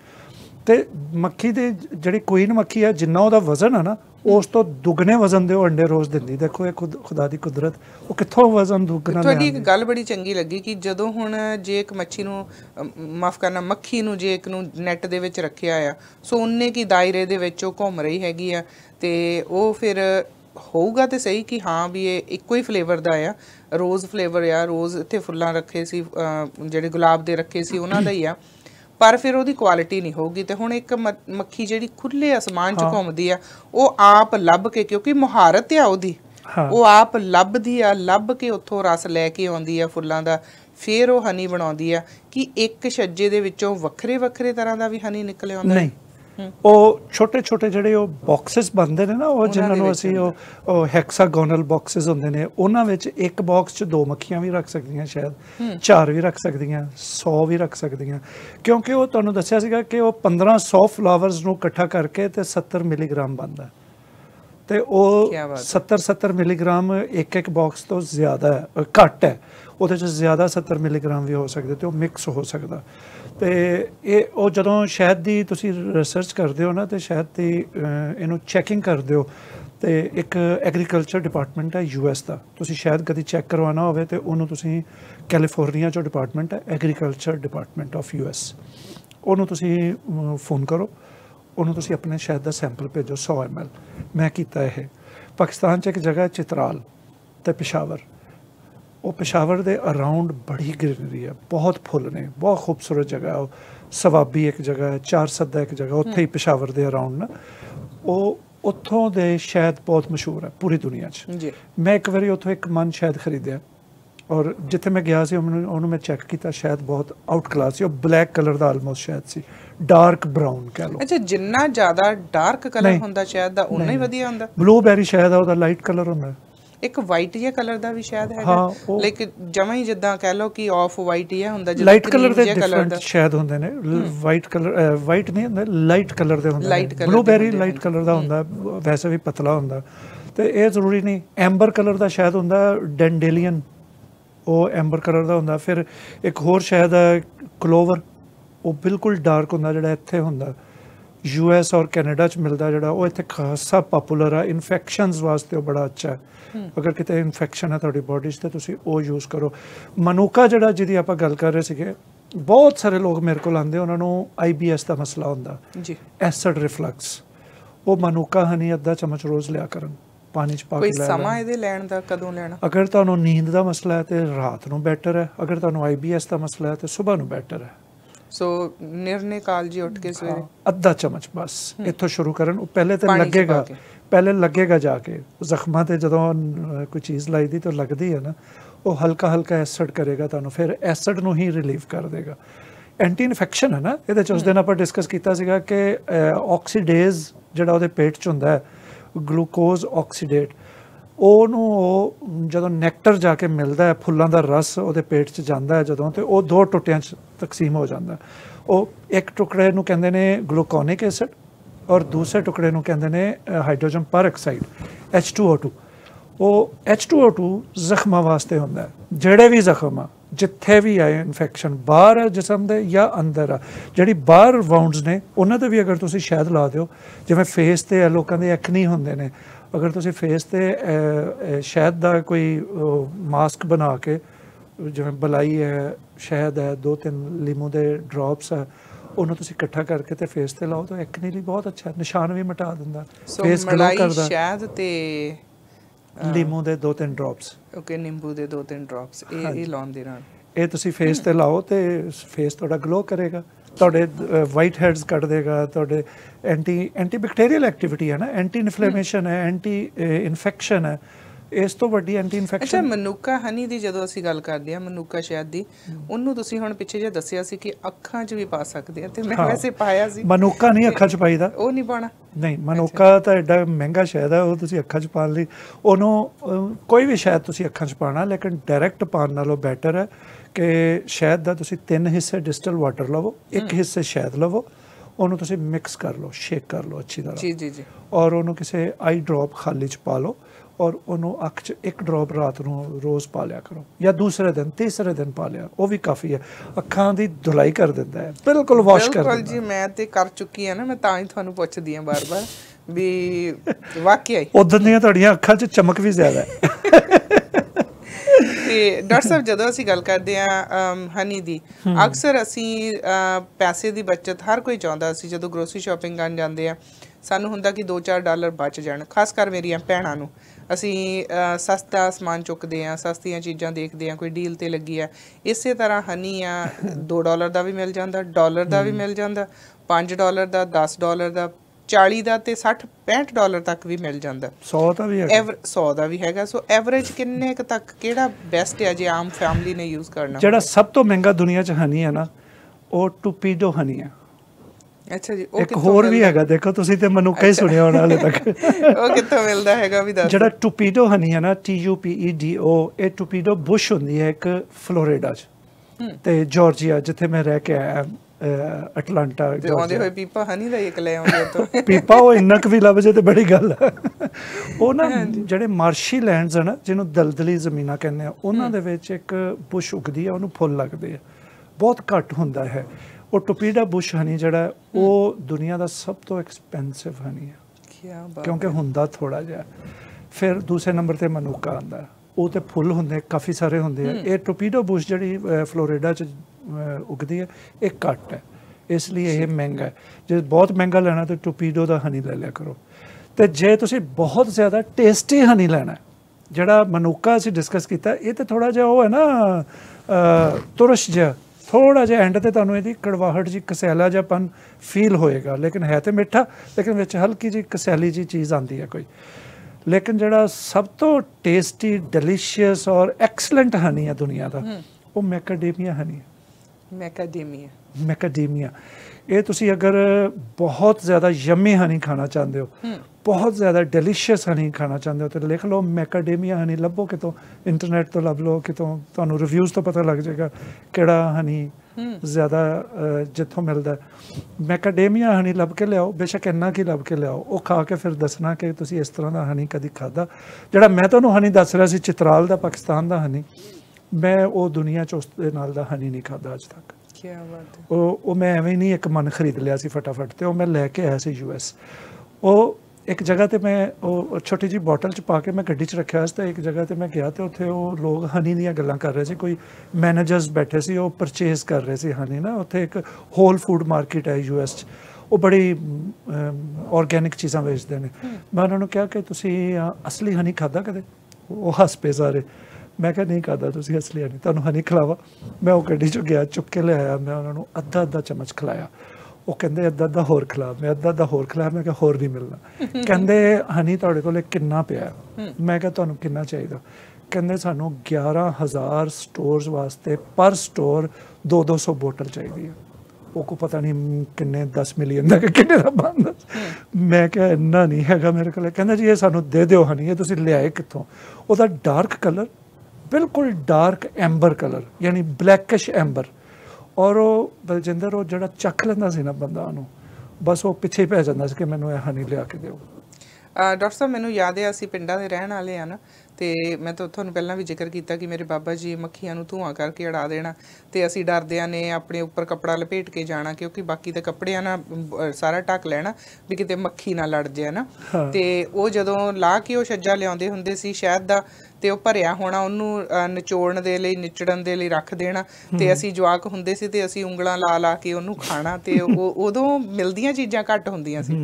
ਤੇ ਮੱਖੀ ਦੇ ਜਿਹੜੀ ਕੁਈਨ ਮੱਖੀ ਹੈ ਜਿੰਨਾ ਉਹਦਾ ਵਜ਼ਨ ਹੈ ਨਾ ਉਸ ਤੋਂ ਦੁੱਗਣੇ ਵਜ਼ਨ ਦੇ ਉਹ ਅੰਡੇ ਰੋਜ਼ ਦਿੰਦੀ ਦੇਖੋ ਇਹ ਖੁਦ ਖੁਦਾ ਦੀ ਕੁਦਰਤ ਉਹ ਕਿੱਥੋਂ ਵਜ਼ਨ ਦੁੱਗਣਾ ਤੁਹਾਡੀ ਇੱਕ ਗੱਲ ਬੜੀ ਚੰਗੀ ਲੱਗੀ ਕਿ ਜਦੋਂ ਹੁਣ ਜੇ ਇੱਕ ਮੱਛੀ ਨੂੰ ਮਾਫ ਕਰਨਾ ਮੱਖੀ ਨੂੰ ਜੇ ਇੱਕ ਨੂੰ ਨੈਟ ਦੇ ਵਿੱਚ ਰੱਖਿਆ ਆ ਸੋ ਉਹਨੇ ਕੀ ਦਾਇਰੇ ਦੇ ਵਿੱਚ ਉਹ ਘੁੰਮ ਰਹੀ ਹੈਗੀ ਆ ਤੇ ਉਹ ਫਿਰ ਹੋਊਗਾ ਤੇ ਸਹੀ ਕਿ ਹਾਂ ਵੀ ਇਹ ਇੱਕੋ ਹੀ ਫਲੇਵਰ ਦਾ ਆ ਰੋਜ਼ ਫਲੇਵਰ ਆ ਰੋਜ਼ ਇੱਥੇ ਫੁੱਲਾਂ ਰੱਖੇ ਸੀ ਜਿਹੜੇ ਗੁਲਾਬ ਦੇ ਰੱਖੇ ਸੀ ਉਹਨਾਂ ਦਾ ਹੀ ਆ ਪਰ ਫਿਰ ਉਹਦੀ ਕੁਆਲਿਟੀ ਨਹੀਂ ਹੋਊਗੀ ਤੇ ਹੁਣ ਇੱਕ ਮੱਖੀ ਜਿਹੜੀ ਖੁੱਲੇ ਅਸਮਾਨ 'ਚ ਘੁੰਮਦੀ ਆ ਉਹ ਆਪ ਲੱਭ ਕੇ ਕਿਉਂਕਿ ਮੁਹਾਰਤ ਆ ਉਹਦੀ ਉਹ ਆਪ ਲੱਭਦੀ ਆ ਲੱਭ ਕੇ ਉੱਥੋਂ ਰਸ ਲੈ ਕੇ ਆਉਂਦੀ ਆ ਫੁੱਲਾਂ ਦਾ ਫੇਰ ਉਹ ਹਨੀ ਬਣਾਉਂਦੀ ਆ ਕਿ ਇੱਕ ਛੱਜੇ ਦੇ ਵਿੱਚੋਂ ਵੱਖਰੇ ਵੱਖਰੇ ਤਰ੍ਹਾਂ ਦਾ ਵੀ ਹਨੀ ਨਿਕਲ ਆਉਂਦਾ ਨਹੀਂ ਉਹ ਛੋਟੇ ਛੋਟੇ ਜਿਹੜੇ ਉਹ ਬਾਕਸਸ ਬਣਦੇ ਨੇ ਨਾ ਉਹ ਜਿਨ੍ਹਾਂ ਨੂੰ ਅਸੀਂ ਉਹ ਹੈਕਸਾਗੋਨਲ ਬਾਕਸਸ ਹੁੰਦੇ ਨੇ ਉਹਨਾਂ ਵਿੱਚ ਇੱਕ ਬਾਕਸ 'ਚ ਦੋ ਮੱਖੀਆਂ ਵੀ ਰੱਖ ਸਕਦੀਆਂ ਸ਼ਾਇਦ ਚਾਰ ਵੀ ਰੱਖ ਸਕਦੀਆਂ 100 ਵੀ ਰੱਖ ਸਕਦੀਆਂ ਕਿਉਂਕਿ ਉਹ ਤੁਹਾਨੂੰ ਦੱਸਿਆ ਸੀਗਾ ਕਿ ਉਹ 1500 ਫਲਾਵਰਸ ਨੂੰ ਇਕੱਠਾ ਕਰਕੇ ਤੇ 70 ਮਿਲੀਗ੍ਰਾਮ ਬਣਦਾ ਤੇ ਉਹ 70 70 ਮਿਲੀਗ੍ਰਾਮ ਇੱਕ ਇੱਕ ਬਾਕਸ ਤੋਂ ਜ਼ਿਆਦਾ ਹੈ ਘੱਟ ਹੈ ਉਹਦੇ ਚ ਜ਼ਿਆਦਾ 70 ਮਿਲੀਗ੍ਰਾਮ ਵੀ ਹੋ ਸਕਦੇ ਤੇ ਉਹ ਮਿਕਸ ਹੋ ਸਕਦਾ ਤੇ ਇਹ ਉਹ ਜਦੋਂ ਸ਼ਹਿਦ ਦੀ ਤੁਸੀਂ ਰਿਸਰਚ ਕਰਦੇ ਹੋ ਨਾ ਤੇ ਸ਼ਹਿਦ ਦੀ ਇਹਨੂੰ ਚੈਕਿੰਗ ਕਰਦੇ ਹੋ ਤੇ ਇੱਕ ਐਗਰੀਕਲਚਰ ਡਿਪਾਰਟਮੈਂਟ ਹੈ ਯੂਐਸ ਦਾ ਤੁਸੀਂ ਸ਼ਾਇਦ ਕਦੀ ਚੈੱਕ ਕਰਵਾਉਣਾ ਹੋਵੇ ਤੇ ਉਹਨੂੰ ਤੁਸੀਂ ਕੈਲੀਫੋਰਨੀਆ ਚੋਂ ਡਿਪਾਰਟਮੈਂਟ ਹੈ ਐਗਰੀਕਲਚਰ ਡਿਪਾਰਟਮੈਂਟ ਆਫ ਯੂਐਸ ਉਹਨੂੰ ਤੁਸੀਂ ਫੋਨ ਕਰੋ ਉਹਨੂੰ ਤੁਸੀਂ ਆਪਣੇ ਸ਼ਹਿਦ ਦਾ ਸੈਂਪਲ ਭੇਜੋ 100 ਐਮਐਲ ਮੈਂ ਕੀਤਾ ਇਹ ਪਾਕਿਸਤਾਨ 'ਚ ਇੱਕ ਜਗ੍ਹਾ ਚਿਤਰਾਲ ਤੇ ਪਿਸ਼ਾਵਰ ਉਹ ਪਸ਼ਾਵਰ ਦੇ ਅਰਾਊਂਡ ਬੜੀ ਗ੍ਰੀਨਰੀ ਹੈ ਬਹੁਤ ਫੁੱਲ ਨੇ ਬਹੁਤ ਖੂਬਸੂਰਤ ਜਗ੍ਹਾ ਹੈ ਸਵਾਬੀ ਇੱਕ ਜਗ੍ਹਾ ਹੈ ਚਾਰ ਸੱਦਾ ਇੱਕ ਜਗ੍ਹਾ ਉੱਥੇ ਹੀ ਪਸ਼ਾਵਰ ਦੇ ਅਰਾਊਂਡ ਨਾ ਉਹ ਉੱਥੋਂ ਦੇ ਸ਼ਹਿਦ ਬਹੁਤ ਮਸ਼ਹੂਰ ਹੈ ਪੂਰੀ ਦੁਨੀਆ 'ਚ ਜੀ ਮੈਂ ਇੱਕ ਵਾਰੀ ਉੱਥੋਂ ਇੱਕ ਮਨ ਸ਼ਹਿਦ ਖਰੀਦਿਆ ਔਰ ਜਿੱਥੇ ਮੈਂ ਗਿਆ ਸੀ ਉਹਨੂੰ ਮੈਂ ਚੈੱਕ ਕੀਤਾ ਸ਼ਾਇਦ ਬਹੁਤ ਆਊਟ ਕਲਾਸ ਸੀ ਉਹ ਬਲੈਕ ਕਲਰ ਦਾ ਆਲਮੋਸਟ ਸ਼ਾਇਦ ਸੀ ਡਾਰਕ ਬ੍ਰਾਊਨ ਕਹ ਲਓ ਅੱਛਾ ਜਿੰਨਾ ਜ਼ਿਆਦਾ ਡਾਰਕ ਕਲਰ ਹੁੰਦਾ ਸ਼ਾਇਦ ਦਾ ਉਨਾ ਹੀ ਵਧੀਆ ਹੁੰਦਾ ਬਲੂਬੈਰੀ ਸ਼ਾਇਦ ਆ ਉਹਦਾ ਲਾਈਟ ਕਲਰ ਹੁੰਦਾ ਇੱਕ ਵਾਈਟ ਜਿਹਾ ਕਲਰ ਦਾ ਵੀ ਸ਼ਾਇਦ ਹੈਗਾ ਲੇਕਿਨ ਜਮਾ ਹੀ ਜਿੱਦਾਂ ਕਹਿ ਲਓ ਕਿ ਆਫ ਵਾਈਟ ਹੀ ਹੁੰਦਾ ਜਿਹੜਾ ਲਾਈਟ ਕਲਰ ਦੇ ਡਿਫਰੈਂਟ ਸ਼ਾਇਦ ਹੁੰਦੇ ਨੇ ਵਾਈਟ ਕਲਰ ਵਾਈਟ ਨਹੀਂ ਹੁੰਦਾ ਲਾਈਟ ਕਲਰ ਦੇ ਹੁੰਦੇ ਨੇ ਬਲੂਬੈਰੀ ਲਾਈਟ ਕਲਰ ਦਾ ਹੁੰਦਾ ਵੈਸੇ ਵੀ ਪਤਲਾ ਹੁੰਦਾ ਤੇ ਇਹ ਜ਼ਰੂਰੀ ਨਹੀਂ ਐਂਬਰ ਕਲਰ ਦਾ ਸ਼ਾਇਦ ਹੁੰਦਾ ਡੈਂਡੇਲੀਅਨ ਉਹ ਐਂਬਰ ਕਲਰ ਦਾ ਹੁੰਦਾ ਫਿਰ ਇੱਕ ਹੋਰ ਸ਼ਾਇਦ ਕਲੋਵਰ ਉਹ ਬਿਲਕੁਲ ਡਾਰਕ ਹੁੰਦਾ ਜਿਹੜਾ ਇੱਥੇ ਹੁੰਦਾ ਯੂ ਐਸ ਔਰ ਕੈਨੇਡਾ ਚ ਮਿਲਦਾ ਜਿਹੜਾ ਉਹ ਇੱਥੇ ਖਾਸਾ ਪਪੂਲਰ ਆ ਇਨਫੈਕਸ਼ਨਸ ਵਾਸਤੇ ਉਹ ਬੜਾ ਅੱਛਾ ਹੈ ਅਗਰ ਕਿਤੇ ਇਨਫੈਕਸ਼ਨ ਹੈ ਤੁਹਾਡੀ ਬੋਡੀ 'ਚ ਤੇ ਤੁਸੀਂ ਉਹ ਯੂਜ਼ ਕਰੋ ਮਨੂਕਾ ਜਿਹੜਾ ਜਿਹਦੀ ਆਪਾਂ ਗੱਲ ਕਰ ਰਹੇ ਸੀਗੇ ਬਹੁਤ ਸਾਰੇ ਲੋਕ ਮੇਰੇ ਕੋਲ ਆਉਂਦੇ ਉਹਨਾਂ ਨੂੰ ਆਈਬੀਐਸ ਦਾ ਮਸਲਾ ਹੁੰਦਾ ਜੀ ਐਸਿਡ ਰਿਫਲਕਸ ਉਹ ਮਨੂਕਾ ਹਨੀ ਅੱਧਾ ਚਮਚ ਰੋਜ਼ ਲਿਆ ਕਰਨ ਪਾਣੀ ਚ ਪਾ ਕੇ ਲੈਣਾ ਕੋਈ ਸਮਾਂ ਇਹਦੇ ਲੈਣ ਦਾ ਕਦੋਂ ਲੈਣਾ ਅਗਰ ਤੁਹਾਨੂੰ ਨੀਂਦ ਦਾ ਮਸਲਾ ਹੈ ਤੇ ਰਾਤ ਨੂੰ ਬੈਟਰ ਹੈ ਅਗਰ ਤੁਹਾਨੂੰ ਆਈਬੀਐਸ ਦਾ ਮਸਲਾ ਹੈ ਤੇ ਸਵੇਰ ਨੂੰ ਬੈਟਰ ਹੈ ਸੋ ਨਿਰਨੇ ਕਾਲ ਜੀ ਉੱਠ ਕੇ ਸਵੇਰੇ ਅੱਧਾ ਚਮਚ ਬਸ ਇੱਥੋਂ ਸ਼ੁਰੂ ਕਰਨ ਉਹ ਪਹਿਲੇ ਤੇ ਲੱਗੇਗਾ ਪਹਿਲੇ ਲੱਗੇਗਾ ਜਾ ਕੇ ਜ਼ਖਮਾਂ ਤੇ ਜਦੋਂ ਕੋਈ ਚੀਜ਼ ਲਾਈਦੀ ਤਾਂ ਲੱਗਦੀ ਹੈ ਨਾ ਉਹ ਹਲਕਾ ਹਲਕਾ ਐਸਿਡ ਕਰੇਗਾ ਤੁਹਾਨੂੰ ਫਿਰ ਐਸਿਡ ਨੂੰ ਹੀ ਰਿਲੀਵ ਕਰ ਦੇਗਾ ਐਂਟੀ ਇਨਫੈਕਸ਼ਨ ਹੈ ਨਾ ਇਹਦੇ ਚ ਉਸ ਦਿਨ ਆਪਾਂ ਡਿਸਕਸ ਕੀਤਾ ਸੀਗਾ ਕਿ ਆਕਸੀਡੇਜ਼ ਜਿਹੜਾ ਉਹਦੇ ਪੇਟ ਚ ਹੁੰਦਾ ਹੈ ਗਲੂਕੋਜ਼ ਆਕਸੀਡੇਟ ਉਹਨੂੰ ਉਹ ਜਦੋਂ ਨੈਕਟਰ ਜਾ ਕੇ ਮਿਲਦਾ ਹੈ ਫੁੱਲਾਂ ਦਾ ਰਸ ਉਹਦੇ ਪੇਟ 'ਚ ਜਾਂਦਾ ਹੈ ਜਦੋਂ ਤੇ ਉਹ ਦੋ ਟੁੱਟਿਆਂ 'ਚ ਤਕਸੀਮ ਹੋ ਜਾਂਦਾ ਉਹ ਇੱਕ ਟੁਕੜੇ ਨੂੰ ਕਹਿੰਦੇ ਨੇ ਗਲੂਕੋਨਿਕ ਐਸਿਡ ਔਰ ਦੂਸਰੇ ਟੁਕੜੇ ਨੂੰ ਕਹਿੰਦੇ ਨੇ ਹਾਈਡਰੋਜਨ ਪਰਆਕਸਾਈਡ H2O2 ਉਹ H2O2 ਜ਼ਖਮਾਂ ਵਾਸਤੇ ਹੁੰਦਾ ਹੈ ਜਿਹੜੇ ਵੀ ਜ਼ਖਮ ਆ ਜਿੱਥੇ ਵੀ ਆਏ ਇਨਫੈਕਸ਼ਨ ਬਾਹਰ ਜਿਸਮ ਦੇ ਜਾਂ ਅੰਦਰ ਆ ਜਿਹੜੀ ਬਾਹਰ ਵਾਉਂਡਸ ਨੇ ਉਹਨਾਂ ਤੇ ਵੀ ਅਗਰ ਤੁਸੀਂ ਸ਼ਹਿਦ ਲਾ ਦਿਓ ਜਿਵੇਂ ਫੇਸ ਤੇ ਲੋਕਾਂ ਦੇ ਐਕਨੀ ਹੁੰਦੇ ਨੇ ਅਗਰ ਤੁਸੀਂ ਫੇਸ ਤੇ ਸ਼ਹਿਦ ਦਾ ਕੋਈ ਮਾਸਕ ਬਣਾ ਕੇ ਜਿਵੇਂ ਬਲਾਈ ਹੈ ਸ਼ਹਿਦ ਹੈ ਦੋ ਤਿੰਨ ਲੀਮੂ ਦੇ ਡ੍ਰੌਪਸ ਹੈ ਉਹਨੂੰ ਤੁਸੀਂ ਇਕੱਠਾ ਕਰਕੇ ਤੇ ਫੇਸ ਤੇ ਲਾਓ ਤਾਂ ਐਕਨੇ ਲਈ ਬਹੁਤ ਅੱਛਾ ਨਿਸ਼ਾਨ ਵੀ ਮਿਟਾ ਦਿੰਦਾ ਫੇਸ ਗਲੋ ਕਰਦਾ ਸ਼ਹਿਦ ਤੇ ਲੀਮੂ ਦੇ ਦੋ ਤਿੰਨ ਡ੍ਰੌਪਸ ਓਕੇ ਨਿੰਬੂ ਦੇ ਦੋ ਤਿੰਨ ਡ੍ਰੌਪਸ ਇਹ ਇਹ ਲਾਉਂਦੇ ਰਹਿਣ ਇਹ ਤੁਸੀਂ ਫੇਸ ਤੇ ਲਾਓ ਤੇ ਫੇਸ ਤੁਹਾਡਾ ਗਲੋ ਕਰੇਗਾ ਤੁਹਾਡੇ ਵਾਈਟ ਹੈਡਸ ਕੱਢ ਦੇਗਾ ਤੁਹਾਡੇ ਐਂਟੀ ਐਂਟੀ ਬੈਕਟੀਰੀਅਲ ਐਕਟੀਵਿਟੀ ਹੈ ਨਾ ਐਂਟੀ ਇਨਫਲੇਮੇਸ਼ਨ ਹੈ ਐਂਟੀ ਇਨਫੈਕਸ਼ਨ ਹੈ ਇਸ ਤੋਂ ਵੱਡੀ ਐਂਟੀ ਇਨਫੈਕਸ਼ਨ ਅੱਛਾ ਮਨੂਕਾ ਹਨੀ ਦੀ ਜਦੋਂ ਅਸੀਂ ਗੱਲ ਕਰਦੇ ਆ ਮਨੂਕਾ ਸ਼ਹਿਦ ਦੀ ਉਹਨੂੰ ਤੁਸੀਂ ਹੁਣ ਪਿੱਛੇ ਜੇ ਦੱਸਿਆ ਸੀ ਕਿ ਅੱਖਾਂ 'ਚ ਵੀ ਪਾ ਸਕਦੇ ਆ ਤੇ ਮੈਂ ਵੈਸੇ ਪਾਇਆ ਸੀ ਮਨੂਕਾ ਨਹੀਂ ਅੱਖਾਂ 'ਚ ਪਾਈਦਾ ਉਹ ਨਹੀਂ ਪਾਣਾ ਨਹੀਂ ਮਨੂਕਾ ਤਾਂ ਐਡਾ ਮਹਿੰਗਾ ਸ਼ਹਿਦ ਆ ਉਹ ਤੁਸੀਂ ਅੱਖਾਂ 'ਚ ਪਾਣ ਲਈ ਉਹਨੂੰ ਕੋਈ ਵੀ ਸ਼ਹਿਦ ਤੁਸੀਂ ਅੱਖਾਂ 'ਚ ਪਾਣਾ ਲੇਕਿਨ ਡਾਇਰੈਕਟ ਪਾਣ ਨਾਲੋਂ ਬੈਟਰ ਹੈ ਕਿ ਸ਼ਹਿਦ ਦਾ ਤੁਸੀਂ ਤਿੰਨ ਹਿੱਸੇ ਡਿਸਟਲ ਵਾਟਰ ਲਵੋ ਇੱਕ ਹਿੱਸੇ ਸ਼ਹਿਦ ਲਵੋ ਉਹਨੂੰ ਤੁਸੀਂ ਮਿਕਸ ਕਰ ਲਓ ਸ਼ੇਕ ਕਰ ਲਓ ਅੱਛੀ ਤਰ੍ਹਾਂ ਜੀ ਜੀ ਜੀ ਔਰ ਉਹਨੂੰ ਕਿਸੇ ਆਈ ਡ੍ਰੌਪ ਖਾਲੀ ਚ ਪਾ ਲਓ ਔਰ ਉਹਨੂੰ ਅੱਖ 'ਚ ਇੱਕ ਡ੍ਰੌਪ ਰਾਤ ਨੂੰ ਰੋਜ਼ ਪਾ ਲਿਆ ਕਰੋ ਜਾਂ ਦੂਸਰੇ ਦਿਨ ਤੀਸਰੇ ਦਿਨ ਪਾ ਲਿਆ ਉਹ ਵੀ ਕਾਫੀ ਹੈ ਅੱਖਾਂ ਦੀ ਧੁਲਾਈ ਕਰ ਦਿੰਦਾ ਹੈ ਬਿਲਕੁਲ ਵਾਸ਼ ਕਰ ਦਿੰਦਾ ਬਿਲਕੁਲ ਜੀ ਮੈਂ ਤੇ ਕਰ ਚੁੱਕੀ ਆ ਨਾ ਮੈਂ ਤਾਂ ਹੀ ਤੁਹਾਨੂੰ ਪੁੱਛਦੀ ਆ ਬਾਰ-ਬਾਰ ਵੀ ਵਾਕਿਆ ਹੀ ਉਦੋਂ ਦੀਆਂ ਤੁਹਾਡੀਆਂ ਅੱਖਾਂ 'ਚ ਚਮਕ ਵੀ ਜ਼ਿਆਦਾ ਹੈ ਤੇ ਡਾਕਟਰ ਸਾਹਿਬ ਜਦੋਂ ਅਸੀਂ ਗੱਲ ਕਰਦੇ ਆ ਹਨੀ ਦੀ ਅਕਸਰ ਅਸੀਂ ਪੈਸੇ ਦੀ ਬਚਤ ਹਰ ਕੋਈ ਚਾਹੁੰਦਾ ਸੀ ਜਦੋਂ ਗਰੋਸਰੀ ਸ਼ਾਪਿੰਗ ਕਰਨ ਜਾਂਦੇ ਆ ਸਾਨੂੰ ਹੁੰਦਾ ਕਿ 2-4 ਡਾਲਰ ਬਚ ਜਾਣ ਖਾਸ ਕਰ ਮੇਰੀਆਂ ਭੈਣਾਂ ਨੂੰ ਅਸੀਂ ਸਸਤਾ ਸਮਾਨ ਚੁੱਕਦੇ ਆ ਸਸਤੀਆਂ ਚੀਜ਼ਾਂ ਦੇਖਦੇ ਆ ਕੋਈ ਡੀਲ ਤੇ ਲੱਗੀ ਆ ਇਸੇ ਤਰ੍ਹਾਂ ਹਨੀ ਆ 2 ਡਾਲਰ ਦਾ ਵੀ ਮਿਲ ਜਾਂਦਾ ਡਾਲਰ ਦਾ ਵੀ ਮਿਲ ਜਾਂਦਾ 5 ਡਾਲਰ ਦਾ 10 ਡਾਲਰ ਦਾ 40 ਦਾ ਤੇ 60 65 ਡਾਲਰ ਤੱਕ ਵੀ ਮਿਲ ਜਾਂਦਾ 100 ਦਾ ਵੀ ਹੈਗਾ 100 ਦਾ ਵੀ ਹੈਗਾ ਸੋ ਐਵਰੇਜ ਕਿੰਨੇ ਕ ਤੱਕ ਕਿਹੜਾ ਬੈਸਟ ਹੈ ਜੇ ਆਮ ਫੈਮਿਲੀ ਨੇ ਯੂਜ਼ ਕਰਨਾ ਜਿਹੜਾ ਸਭ ਤੋਂ ਮਹਿੰਗਾ ਦੁਨੀਆ 'ਚ ਹਨੀ ਹੈ ਨਾ ਉਹ ਜੋ ਹਨੀ ਹੈ ਅੱਛਾ ਜੀ ਉਹ ਇੱਕ ਹੋਰ ਵੀ ਹੈਗਾ ਦੇਖੋ ਤੁਸੀਂ ਤੇ ਮੈਨੂੰ ਕਈ ਸੁਣਿਆ ਹੋਣਾ ਹਲੇ ਤੱਕ ਉਹ ਕਿੱਥੋਂ ਮਿਲਦਾ ਹੈਗਾ ਵੀ ਦੱਸ ਜਿਹੜਾ ਜੋ ਹਨੀ ਹੈ ਨਾ T U P E D O ਇਹ ਦਾ ਬੁਸ਼ ਹੁੰਦੀ ਹੈ ਇੱਕ ਫਲੋਰੀਡਾ 'ਚ ਤੇ ਜਾਰਜੀਆ ਜਿੱਥੇ ਮੈਂ ਰਹਿ ਕੇ ਆਇਆ ਅਟਲਾਂਟਾ ਤੇ ਆਉਂਦੇ ਹੋਏ ਪੀਪਾ ਹਨੀ ਦਾ ਇੱਕ ਲੈ ਆਉਂਦੇ ਤੋਂ ਪੀਪਾ ਉਹ ਇੰਨਾ ਕੁ ਵੀ ਲੱਭ ਜੇ ਤੇ ਬੜੀ ਗੱਲ ਹੈ ਉਹ ਨਾ ਜਿਹੜੇ ਮਾਰਸ਼ੀ ਲੈਂਡਸ ਹਨ ਜਿਹਨੂੰ ਦਲਦਲੀ ਜ਼ਮੀਨਾਂ ਕਹਿੰਦੇ ਆ ਉਹਨਾਂ ਦੇ ਵਿੱਚ ਇੱਕ ਬੁਸ਼ ਉਗਦੀ ਆ ਉਹਨੂੰ ਫੁੱਲ ਲੱਗਦੇ ਆ ਬਹੁਤ ਘੱਟ ਹੁੰਦਾ ਹੈ ਉਹ ਟੋਪੀਡਾ ਬੁਸ਼ ਹਨੀ ਜਿਹੜਾ ਉਹ ਦੁਨੀਆ ਦਾ ਸਭ ਤੋਂ ਐਕਸਪੈਂਸਿਵ ਹਨੀ ਹੈ ਕਿਉਂਕਿ ਹੁੰਦਾ ਥੋੜਾ ਜਿਹਾ ਫਿਰ ਦੂਸਰੇ ਨੰਬਰ ਤੇ ਮਨੂਕਾ ਆਂਦਾ ਉਹ ਤੇ ਫੁੱਲ ਹੁੰਦੇ ਕਾਫੀ ਸਾਰੇ ਹੁੰਦੇ ਆ ਇਹ ਟੋਪੀਡੋ ਬੁਸ਼ ਜਿਹੜੀ ਫਲੋਰੀਡਾ ਚ ਉਗਦੀ ਹੈ ਇਹ ਘੱਟ ਹੈ ਇਸ ਲਈ ਇਹ ਮਹਿੰਗਾ ਹੈ ਜੇ ਬਹੁਤ ਮਹਿੰਗਾ ਲੈਣਾ ਤਾਂ ਟੋਪੀਡੋ ਦਾ ਹਨੀ ਲੈ ਲਿਆ ਕਰੋ ਤੇ ਜੇ ਤੁਸੀਂ ਬਹੁਤ ਜ਼ਿਆਦਾ ਟੇਸਟੀ ਹਨੀ ਲੈਣਾ ਜਿਹੜਾ ਮਨੂਕਾ ਅਸੀਂ ਡਿਸਕਸ ਕੀਤਾ ਇਹ ਤੇ ਥੋੜਾ ਜਿਹਾ ਉਹ ਹੈ ਨਾ ਤੁਰਸ਼ ਜਿਹਾ ਥੋੜਾ ਜਿਹਾ ਐਂਡ ਤੇ ਤੁਹਾਨੂੰ ਇਹਦੀ ਕੜਵਾਹਟ ਜੀ ਕਸੈਲਾ ਜਿਹਾਪਨ ਫੀਲ ਹੋਏਗਾ ਲੇਕਿਨ ਹੈ ਤੇ ਮਿੱਠਾ ਲੇਕਿਨ ਵਿੱਚ ਹਲਕੀ ਜੀ ਕਸੈਲੀ ਜੀ ਚੀਜ਼ ਆਂਦੀ ਹੈ ਕੋਈ ਲੇਕਿਨ ਜਿਹੜਾ ਸਭ ਤੋਂ ਟੇਸਟੀ ਡਿਲੀਸ਼ੀਅਸ ਔਰ ਐਕਸਲੈਂਟ ਹਨੀ ਹੈ ਦੁਨੀਆ ਦਾ ਉਹ ਮੈਕਡੇਮੀਆ ਹਨੀ ਹੈ ਮੈਕਾਡੇਮੀਆ ਮੈਕਾਡੇਮੀਆ ਇਹ ਤੁਸੀਂ ਅਗਰ ਬਹੁਤ ਜ਼ਿਆਦਾ ਯਮੀ ਹਨੀ ਖਾਣਾ ਚਾਹੁੰਦੇ ਹੋ ਬਹੁਤ ਜ਼ਿਆਦਾ ਡੈਲੀਸ਼ੀਅਸ ਹਨੀ ਖਾਣਾ ਚਾਹੁੰਦੇ ਹੋ ਤਾਂ ਲਿਖ ਲਓ ਮੈਕਾਡੇਮੀਆ ਹਨੀ ਲੱਭੋ ਕਿਤੋਂ ਇੰਟਰਨੈਟ ਤੋਂ ਲੱਭ ਲਓ ਕਿਤੋਂ ਤੁਹਾਨੂੰ ਰਿਵਿਊਜ਼ ਤੋਂ ਪਤਾ ਲੱਗ ਜਾਏਗਾ ਕਿਹੜਾ ਹਨੀ ਜ਼ਿਆਦਾ ਜਿੱਥੋਂ ਮਿਲਦਾ ਮੈਕਾਡੇਮੀਆ ਹਨੀ ਲੱਭ ਕੇ ਲਿਆਓ ਬੇਸ਼ੱਕ ਇੰਨਾ ਕੀ ਲੱਭ ਕੇ ਲਿਆਓ ਉਹ ਖਾ ਕੇ ਫਿਰ ਦੱਸਣਾ ਕਿ ਤੁਸੀਂ ਇਸ ਤਰ੍ਹਾਂ ਦਾ ਹਨੀ ਕਦੀ ਖਾਦਾ ਜਿਹੜਾ ਮੈਂ ਤੁਹਾਨੂੰ ਹਨੀ ਦੱਸ ਰਿਹਾ ਸੀ ਚਿਤਰਾਲ ਦਾ ਪਾਕਿਸਤਾਨ ਦਾ ਹਨੀ ਮੈਂ ਉਹ ਦੁਨੀਆ 'ਚ ਉਸ ਦੇ ਨਾਲ ਦਾ ਹਨੀ ਨਹੀਂ ਖਾਦਾ ਅਜ ਤੱਕ ਕੀ ਬਾਤ ਹੈ ਉਹ ਉਹ ਮੈਂ ਐਵੇਂ ਨਹੀਂ ਇੱਕ ਮਨ ਖਰੀਦ ਲਿਆ ਸੀ ਫਟਾਫਟ ਤੇ ਉਹ ਮੈਂ ਲੈ ਕੇ ਆਇਆ ਸੀ ਯੂਐਸ ਉਹ ਇੱਕ ਜਗ੍ਹਾ ਤੇ ਮੈਂ ਉਹ ਛੋਟੀ ਜੀ ਬੋਟਲ ਚ ਪਾ ਕੇ ਮੈਂ ਗੱਡੀ ਚ ਰੱਖਿਆ ਸੀ ਤੇ ਇੱਕ ਜਗ੍ਹਾ ਤੇ ਮੈਂ ਗਿਆ ਤੇ ਉੱਥੇ ਉਹ ਲੋਕ ਹਨੀ ਦੀਆਂ ਗੱਲਾਂ ਕਰ ਰਹੇ ਸੀ ਕੋਈ ਮੈਨੇਜਰਸ ਬੈਠੇ ਸੀ ਉਹ ਪਰਚੇਸ ਕਰ ਰਹੇ ਸੀ ਹਨੀ ਨਾ ਉੱਥੇ ਇੱਕ ਹੋਲ ਫੂਡ ਮਾਰਕੀਟ ਹੈ ਯੂਐਸ ਚ ਉਹ ਬੜੀ ਆਰਗੈਨਿਕ ਚੀਜ਼ਾਂ ਵੇਚਦੇ ਨੇ ਮੈਂ ਉਹਨਾਂ ਨੂੰ ਕਿਹਾ ਕਿ ਤੁਸੀਂ ਅਸਲੀ ਹਨੀ ਖਾਦਾ ਕਦੇ ਉਹ ਹੱਸ ਪਏ ਸਾਰੇ ਮੈਂ ਕਿਹਾ ਨਹੀਂ ਕਰਦਾ ਤੁਸੀਂ ਅਸਲੀ ਨਹੀਂ ਤੁਹਾਨੂੰ ਹਨੀ ਖਿਲਾਵਾ ਮੈਂ ਉਹ ਗੱਡੀ 'ਚ ਗਿਆ ਚੁੱਕ ਕੇ ਲਿਆਇਆ ਮੈਂ ਉਹਨਾਂ ਨੂੰ ਅੱਧਾ ਅੱਧਾ ਚਮਚ ਖਿਲਾਇਆ ਉਹ ਕਹਿੰਦੇ ਅੱਧਾ ਅੱਧਾ ਹੋਰ ਖਲਾ ਮੈਂ ਅੱਧਾ ਅੱਧਾ ਹੋਰ ਖਲਾ ਮੈਂ ਕਿਹਾ ਹੋਰ ਨਹੀਂ ਮਿਲਣਾ ਕਹਿੰਦੇ ਹਨੀ ਤੁਹਾਡੇ ਕੋਲੇ ਕਿੰਨਾ ਪਿਆ ਮੈਂ ਕਿਹਾ ਤੁਹਾਨੂੰ ਕਿੰਨਾ ਚਾਹੀਦਾ ਕਹਿੰਦੇ ਸਾਨੂੰ 11000 ਸਟੋਰਸ ਵਾਸਤੇ ਪਰ ਸਟੋਰ 2-200 ਬੋਤਲ ਚਾਹੀਦੀ ਹੈ ਉਹ ਕੋ ਪਤਾ ਨਹੀਂ ਕਿੰਨੇ 10 ਮਿਲੀਅਨ ਦਾ ਕਿੰਨੇ ਦਾ ਬੰਦ ਮੈਂ ਕਿਹਾ ਇੰਨਾ ਨਹੀਂ ਹੈਗਾ ਮੇਰੇ ਕੋਲ ਕਹਿੰਦਾ ਜੀ ਇਹ ਸਾਨੂੰ ਦੇ ਦਿਓ ਹਨੀ ਇਹ ਤੁਸੀਂ ਲਿਆਏ ਕਿੱਥੋਂ ਉਹਦਾ ਡਾਰਕ ਕਲਰ ਬਿਲਕੁਲ ਡਾਰਕ ਐਂਬਰ ਕਲਰ ਯਾਨੀ ਬਲੈਕਿਸ਼ ਐਂਬਰ ਔਰ ਉਹ ਬਲਜਿੰਦਰ ਉਹ ਜਿਹੜਾ ਚੱਕ ਲੈਂਦਾ ਸੀ ਨਾ ਬੰਦਾ ਉਹਨੂੰ ਬਸ ਉਹ ਪਿੱਛੇ ਪੈ ਜਾਂਦਾ ਸੀ ਕਿ ਮੈਨੂੰ ਇਹ ਹਨੀ ਲਿਆ ਕੇ ਦਿਓ ਡਾਕਟਰ ਸਾਹਿਬ ਮੈਨੂੰ ਯਾਦ ਹੈ ਅਸੀਂ ਪਿੰਡਾਂ ਦੇ ਰਹਿਣ ਵਾਲੇ ਆ ਨਾ ਤੇ ਮੈਂ ਤਾਂ ਤੁਹਾਨੂੰ ਪਹਿਲਾਂ ਵੀ ਜ਼ਿਕਰ ਕੀਤਾ ਕਿ ਮੇਰੇ ਬਾਬਾ ਜੀ ਮੱਖੀਆਂ ਨੂੰ ਧੂਆਂ ਕਰਕੇ ਅੜਾ ਦੇਣਾ ਤੇ ਅਸੀਂ ਆ ਨੇ ਆਪਣੇ ਉੱਪਰ ਕੱਪੜਾ ਲਪੇਟ ਕੇ ਜਾਣਾ ਕਿਉਂਕਿ ਬਾਕੀ ਤਾਂ ਕੱਪੜਿਆਂ ਨਾਲ ਸਾਰਾ ਟੱਕ ਲੈਣਾ ਵੀ ਕਿਤੇ ਮੱਖੀ ਨਾ ਲੜ ਜਾਏ ਨਾ ਤੇ ਉਹ ਜਦੋਂ ਲਾ ਕੇ ਉਹ ਛੱਜਾ ਲਿਆਉਂਦੇ ਹੁੰਦੇ ਸੀ ਸ਼ਹਿਦ ਦਾ ਤੇ ਉਹ ਭਰਿਆ ਹੋਣਾ ਉਹਨੂੰ ਨਿਚੋੜਨ ਦੇ ਲਈ ਨਿਚੜਨ ਦੇ ਲਈ ਰੱਖ ਦੇਣਾ ਤੇ ਅਸੀਂ ਜਵਾਕ ਹੁੰਦੇ ਸੀ ਤੇ ਅਸੀਂ ਉਂਗਲਾਂ ਲਾ ਲਾ ਕੇ ਉਹਨੂੰ ਖਾਣਾ ਤੇ ਉਹ ਉਦੋਂ ਮਿਲਦੀਆਂ ਚੀਜ਼ਾਂ ਘੱਟ ਹੁੰਦੀਆਂ ਸੀ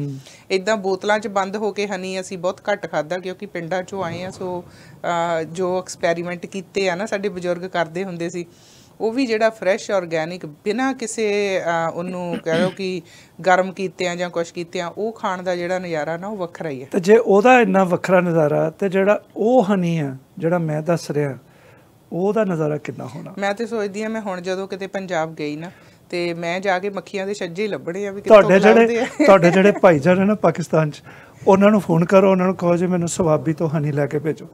ਇਦਾਂ ਬੋਤਲਾਂ 'ਚ ਬੰਦ ਹੋ ਕੇ ਹਨੀ ਅਸੀਂ ਬਹੁਤ ਘੱਟ ਖਾਦਾ ਕਿਉਂਕਿ ਪਿੰਡਾਂ 'ਚੋਂ ਆਏ ਆ ਸੋ ਜੋ ਐਕਸਪੈਰੀਮੈਂਟ ਕੀਤੇ ਆ ਨਾ ਸਾਡੇ ਬਜ਼ੁਰਗ ਕਰਦੇ ਹੁੰਦੇ ਸੀ ਉਹ ਵੀ ਜਿਹੜਾ ਫਰੈਸ਼ ਆਰਗੈਨਿਕ ਬਿਨਾ ਕਿਸੇ ਉਹਨੂੰ ਕਹਿ ਲਓ ਕਿ ਗਰਮ ਕੀਤੇ ਆ ਜਾਂ ਕੁਝ ਕੀਤੇ ਆ ਉਹ ਖਾਣ ਦਾ ਜਿਹੜਾ ਨਜ਼ਾਰਾ ਨਾ ਉਹ ਵੱਖਰਾ ਹੀ ਹੈ ਤੇ ਜੇ ਉਹਦਾ ਇੰਨਾ ਵੱਖਰਾ ਨਜ਼ਾਰਾ ਤੇ ਜਿਹੜਾ ਉਹ ਹਨੀ ਆ ਜਿਹੜਾ ਮੈਂ ਦੱਸ ਰਿਹਾ ਉਹਦਾ ਨਜ਼ਾਰਾ ਕਿੰਨਾ ਹੋਣਾ ਮੈਂ ਤੇ ਸੋਚਦੀ ਆ ਮੈਂ ਹੁਣ ਜਦੋਂ ਕਿਤੇ ਪੰਜਾਬ ਗਈ ਨਾ ਤੇ ਮੈਂ ਜਾ ਕੇ ਮੱਖੀਆਂ ਦੇ ਛੱਜੇ ਲੱਭਣੇ ਆ ਵੀ ਤੁਹਾਡੇ ਜਿਹੜੇ ਤੁਹਾਡੇ ਜਿਹੜੇ ਭਾਈਜਾਨ ਨੇ ਨਾ ਪਾਕਿਸਤਾਨ 'ਚ ਉਹਨਾਂ ਨੂੰ ਫੋਨ ਕਰੋ ਉਹਨਾਂ ਨੂੰ ਕਹੋ ਜੇ ਮੈਨੂੰ ਸਵਾਬੀ ਤੋਂ ਹਨੀ ਲੈ ਕੇ ਭੇਜੋ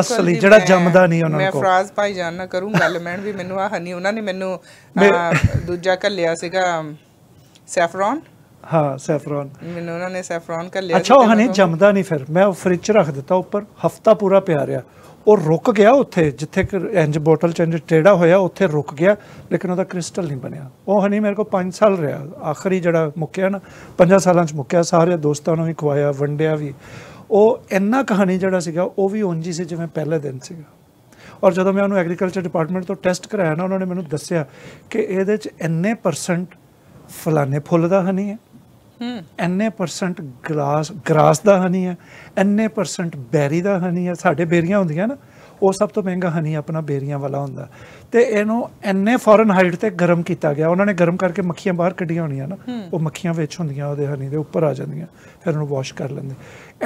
ਅਸਲੀ ਜਿਹੜਾ ਜੰਮਦਾ ਨਹੀਂ ਉਹਨਾਂ ਨੂੰ ਮੈਂ ਫਰਾਜ਼ ਭਾਈ ਜਾਨ ਨਾ ਕਰੂੰ ਗੱਲ ਮੈਂ ਵੀ ਮੈਨੂੰ ਆ ਹਨੀ ਉਹਨਾਂ ਨੇ ਮੈਨੂੰ ਦੂਜਾ ਕੱਲਿਆ ਸੀਗਾ ਸੈਫਰਨ ਹਾਂ ਸੈਫਰਨ ਮੈਨੂੰ ਉਹਨਾਂ ਨੇ ਸੈਫਰਨ ਕੱਲਿਆ ਅੱਛਾ ਉਹ ਹਨੇ ਜੰਮਦਾ ਨਹੀਂ ਫਿਰ ਮੈਂ ਉਹ ਫ੍ਰਿਜ ਰੱਖ ਦਿੱਤਾ ਉੱਪਰ ਹਫਤਾ ਪੂਰਾ ਪਿਆ ਰਿਹਾ ਉਹ ਰੁਕ ਗਿਆ ਉੱਥੇ ਜਿੱਥੇ ਇੰਜ ਬੋਟਲ ਚੇਂਜ ਟੇੜਾ ਹੋਇਆ ਉੱਥੇ ਰੁਕ ਗਿਆ ਲੇਕਿਨ ਉਹਦਾ ਕ੍ਰਿਸਟਲ ਨਹੀਂ ਬਣਿਆ ਉਹ ਹਨੀ ਮੇਰੇ ਕੋ 5 ਸਾਲ ਰਿਹਾ ਆਖਰੀ ਜਿਹੜਾ ਮੁੱਕਿਆ ਨਾ 5 ਸਾਲਾਂ 'ਚ ਮੁੱਕਿਆ ਸਾਰੇ ਦੋਸਤਾਂ ਨੂੰ ਵੀ ਖਵਾਇਆ ਵੰਡਿਆ ਵੀ ਉਹ ਇੰਨਾ ਕਹਾਣੀ ਜਿਹੜਾ ਸੀਗਾ ਉਹ ਵੀ ਉਂਝ ਹੀ ਸੀ ਜਿਵੇਂ ਪਹਿਲੇ ਦਿਨ ਸੀਗਾ ਔਰ ਜਦੋਂ ਮੈਂ ਉਹਨੂੰ ਐਗਰੀਕਲਚਰ ਡਿਪਾਰਟਮੈਂਟ ਤੋਂ ਟੈਸਟ ਕਰਾਇਆ ਨਾ ਉਹਨਾਂ ਨੇ ਮੈਨੂੰ ਦੱਸਿਆ ਕਿ ਇਹਦੇ 'ਚ ਇੰਨੇ ਪਰਸੈਂਟ ਫਲਾਣੇ ਫੁੱਲ ਦਾ ਹਨੀ ਹੈ ਹੂੰ ਇੰਨੇ ਪਰਸੈਂਟ ਗਰਾਸ ਗ੍ਰਾਸ ਦਾ ਹਨੀ ਹੈ ਇੰਨੇ ਪਰਸੈਂਟ ਬੈਰੀ ਦਾ ਹਨੀ ਹੈ ਸਾਡੇ ਬੇਰੀਆਂ ਹੁੰਦੀਆਂ ਨਾ ਉਹ ਸਭ ਤੋਂ ਮਹਿੰਗਾ ਹਨੀ ਆਪਣਾ ਬੇਰੀਆਂ ਵਾਲਾ ਹੁੰਦਾ ਤੇ ਇਹਨੂੰ ਐਨੇ ਫੋਰਨ ਹਾਈਟ ਤੇ ਗਰਮ ਕੀਤਾ ਗਿਆ ਉਹਨਾਂ ਨੇ ਗਰਮ ਕਰਕੇ ਮੱਖੀਆਂ ਬਾਹਰ ਕੱਢੀਆਂ ਹੋਣੀਆਂ ਨਾ ਉਹ ਮੱਖੀਆਂ ਵਿੱਚ ਹੁੰਦੀਆਂ ਉਹਦੇ ਹਨੀ ਦੇ ਉੱਪਰ ਆ ਜਾਂਦੀਆਂ ਫਿਰ ਉਹਨੂੰ ਵਾਸ਼ ਕਰ ਲੈਂਦੇ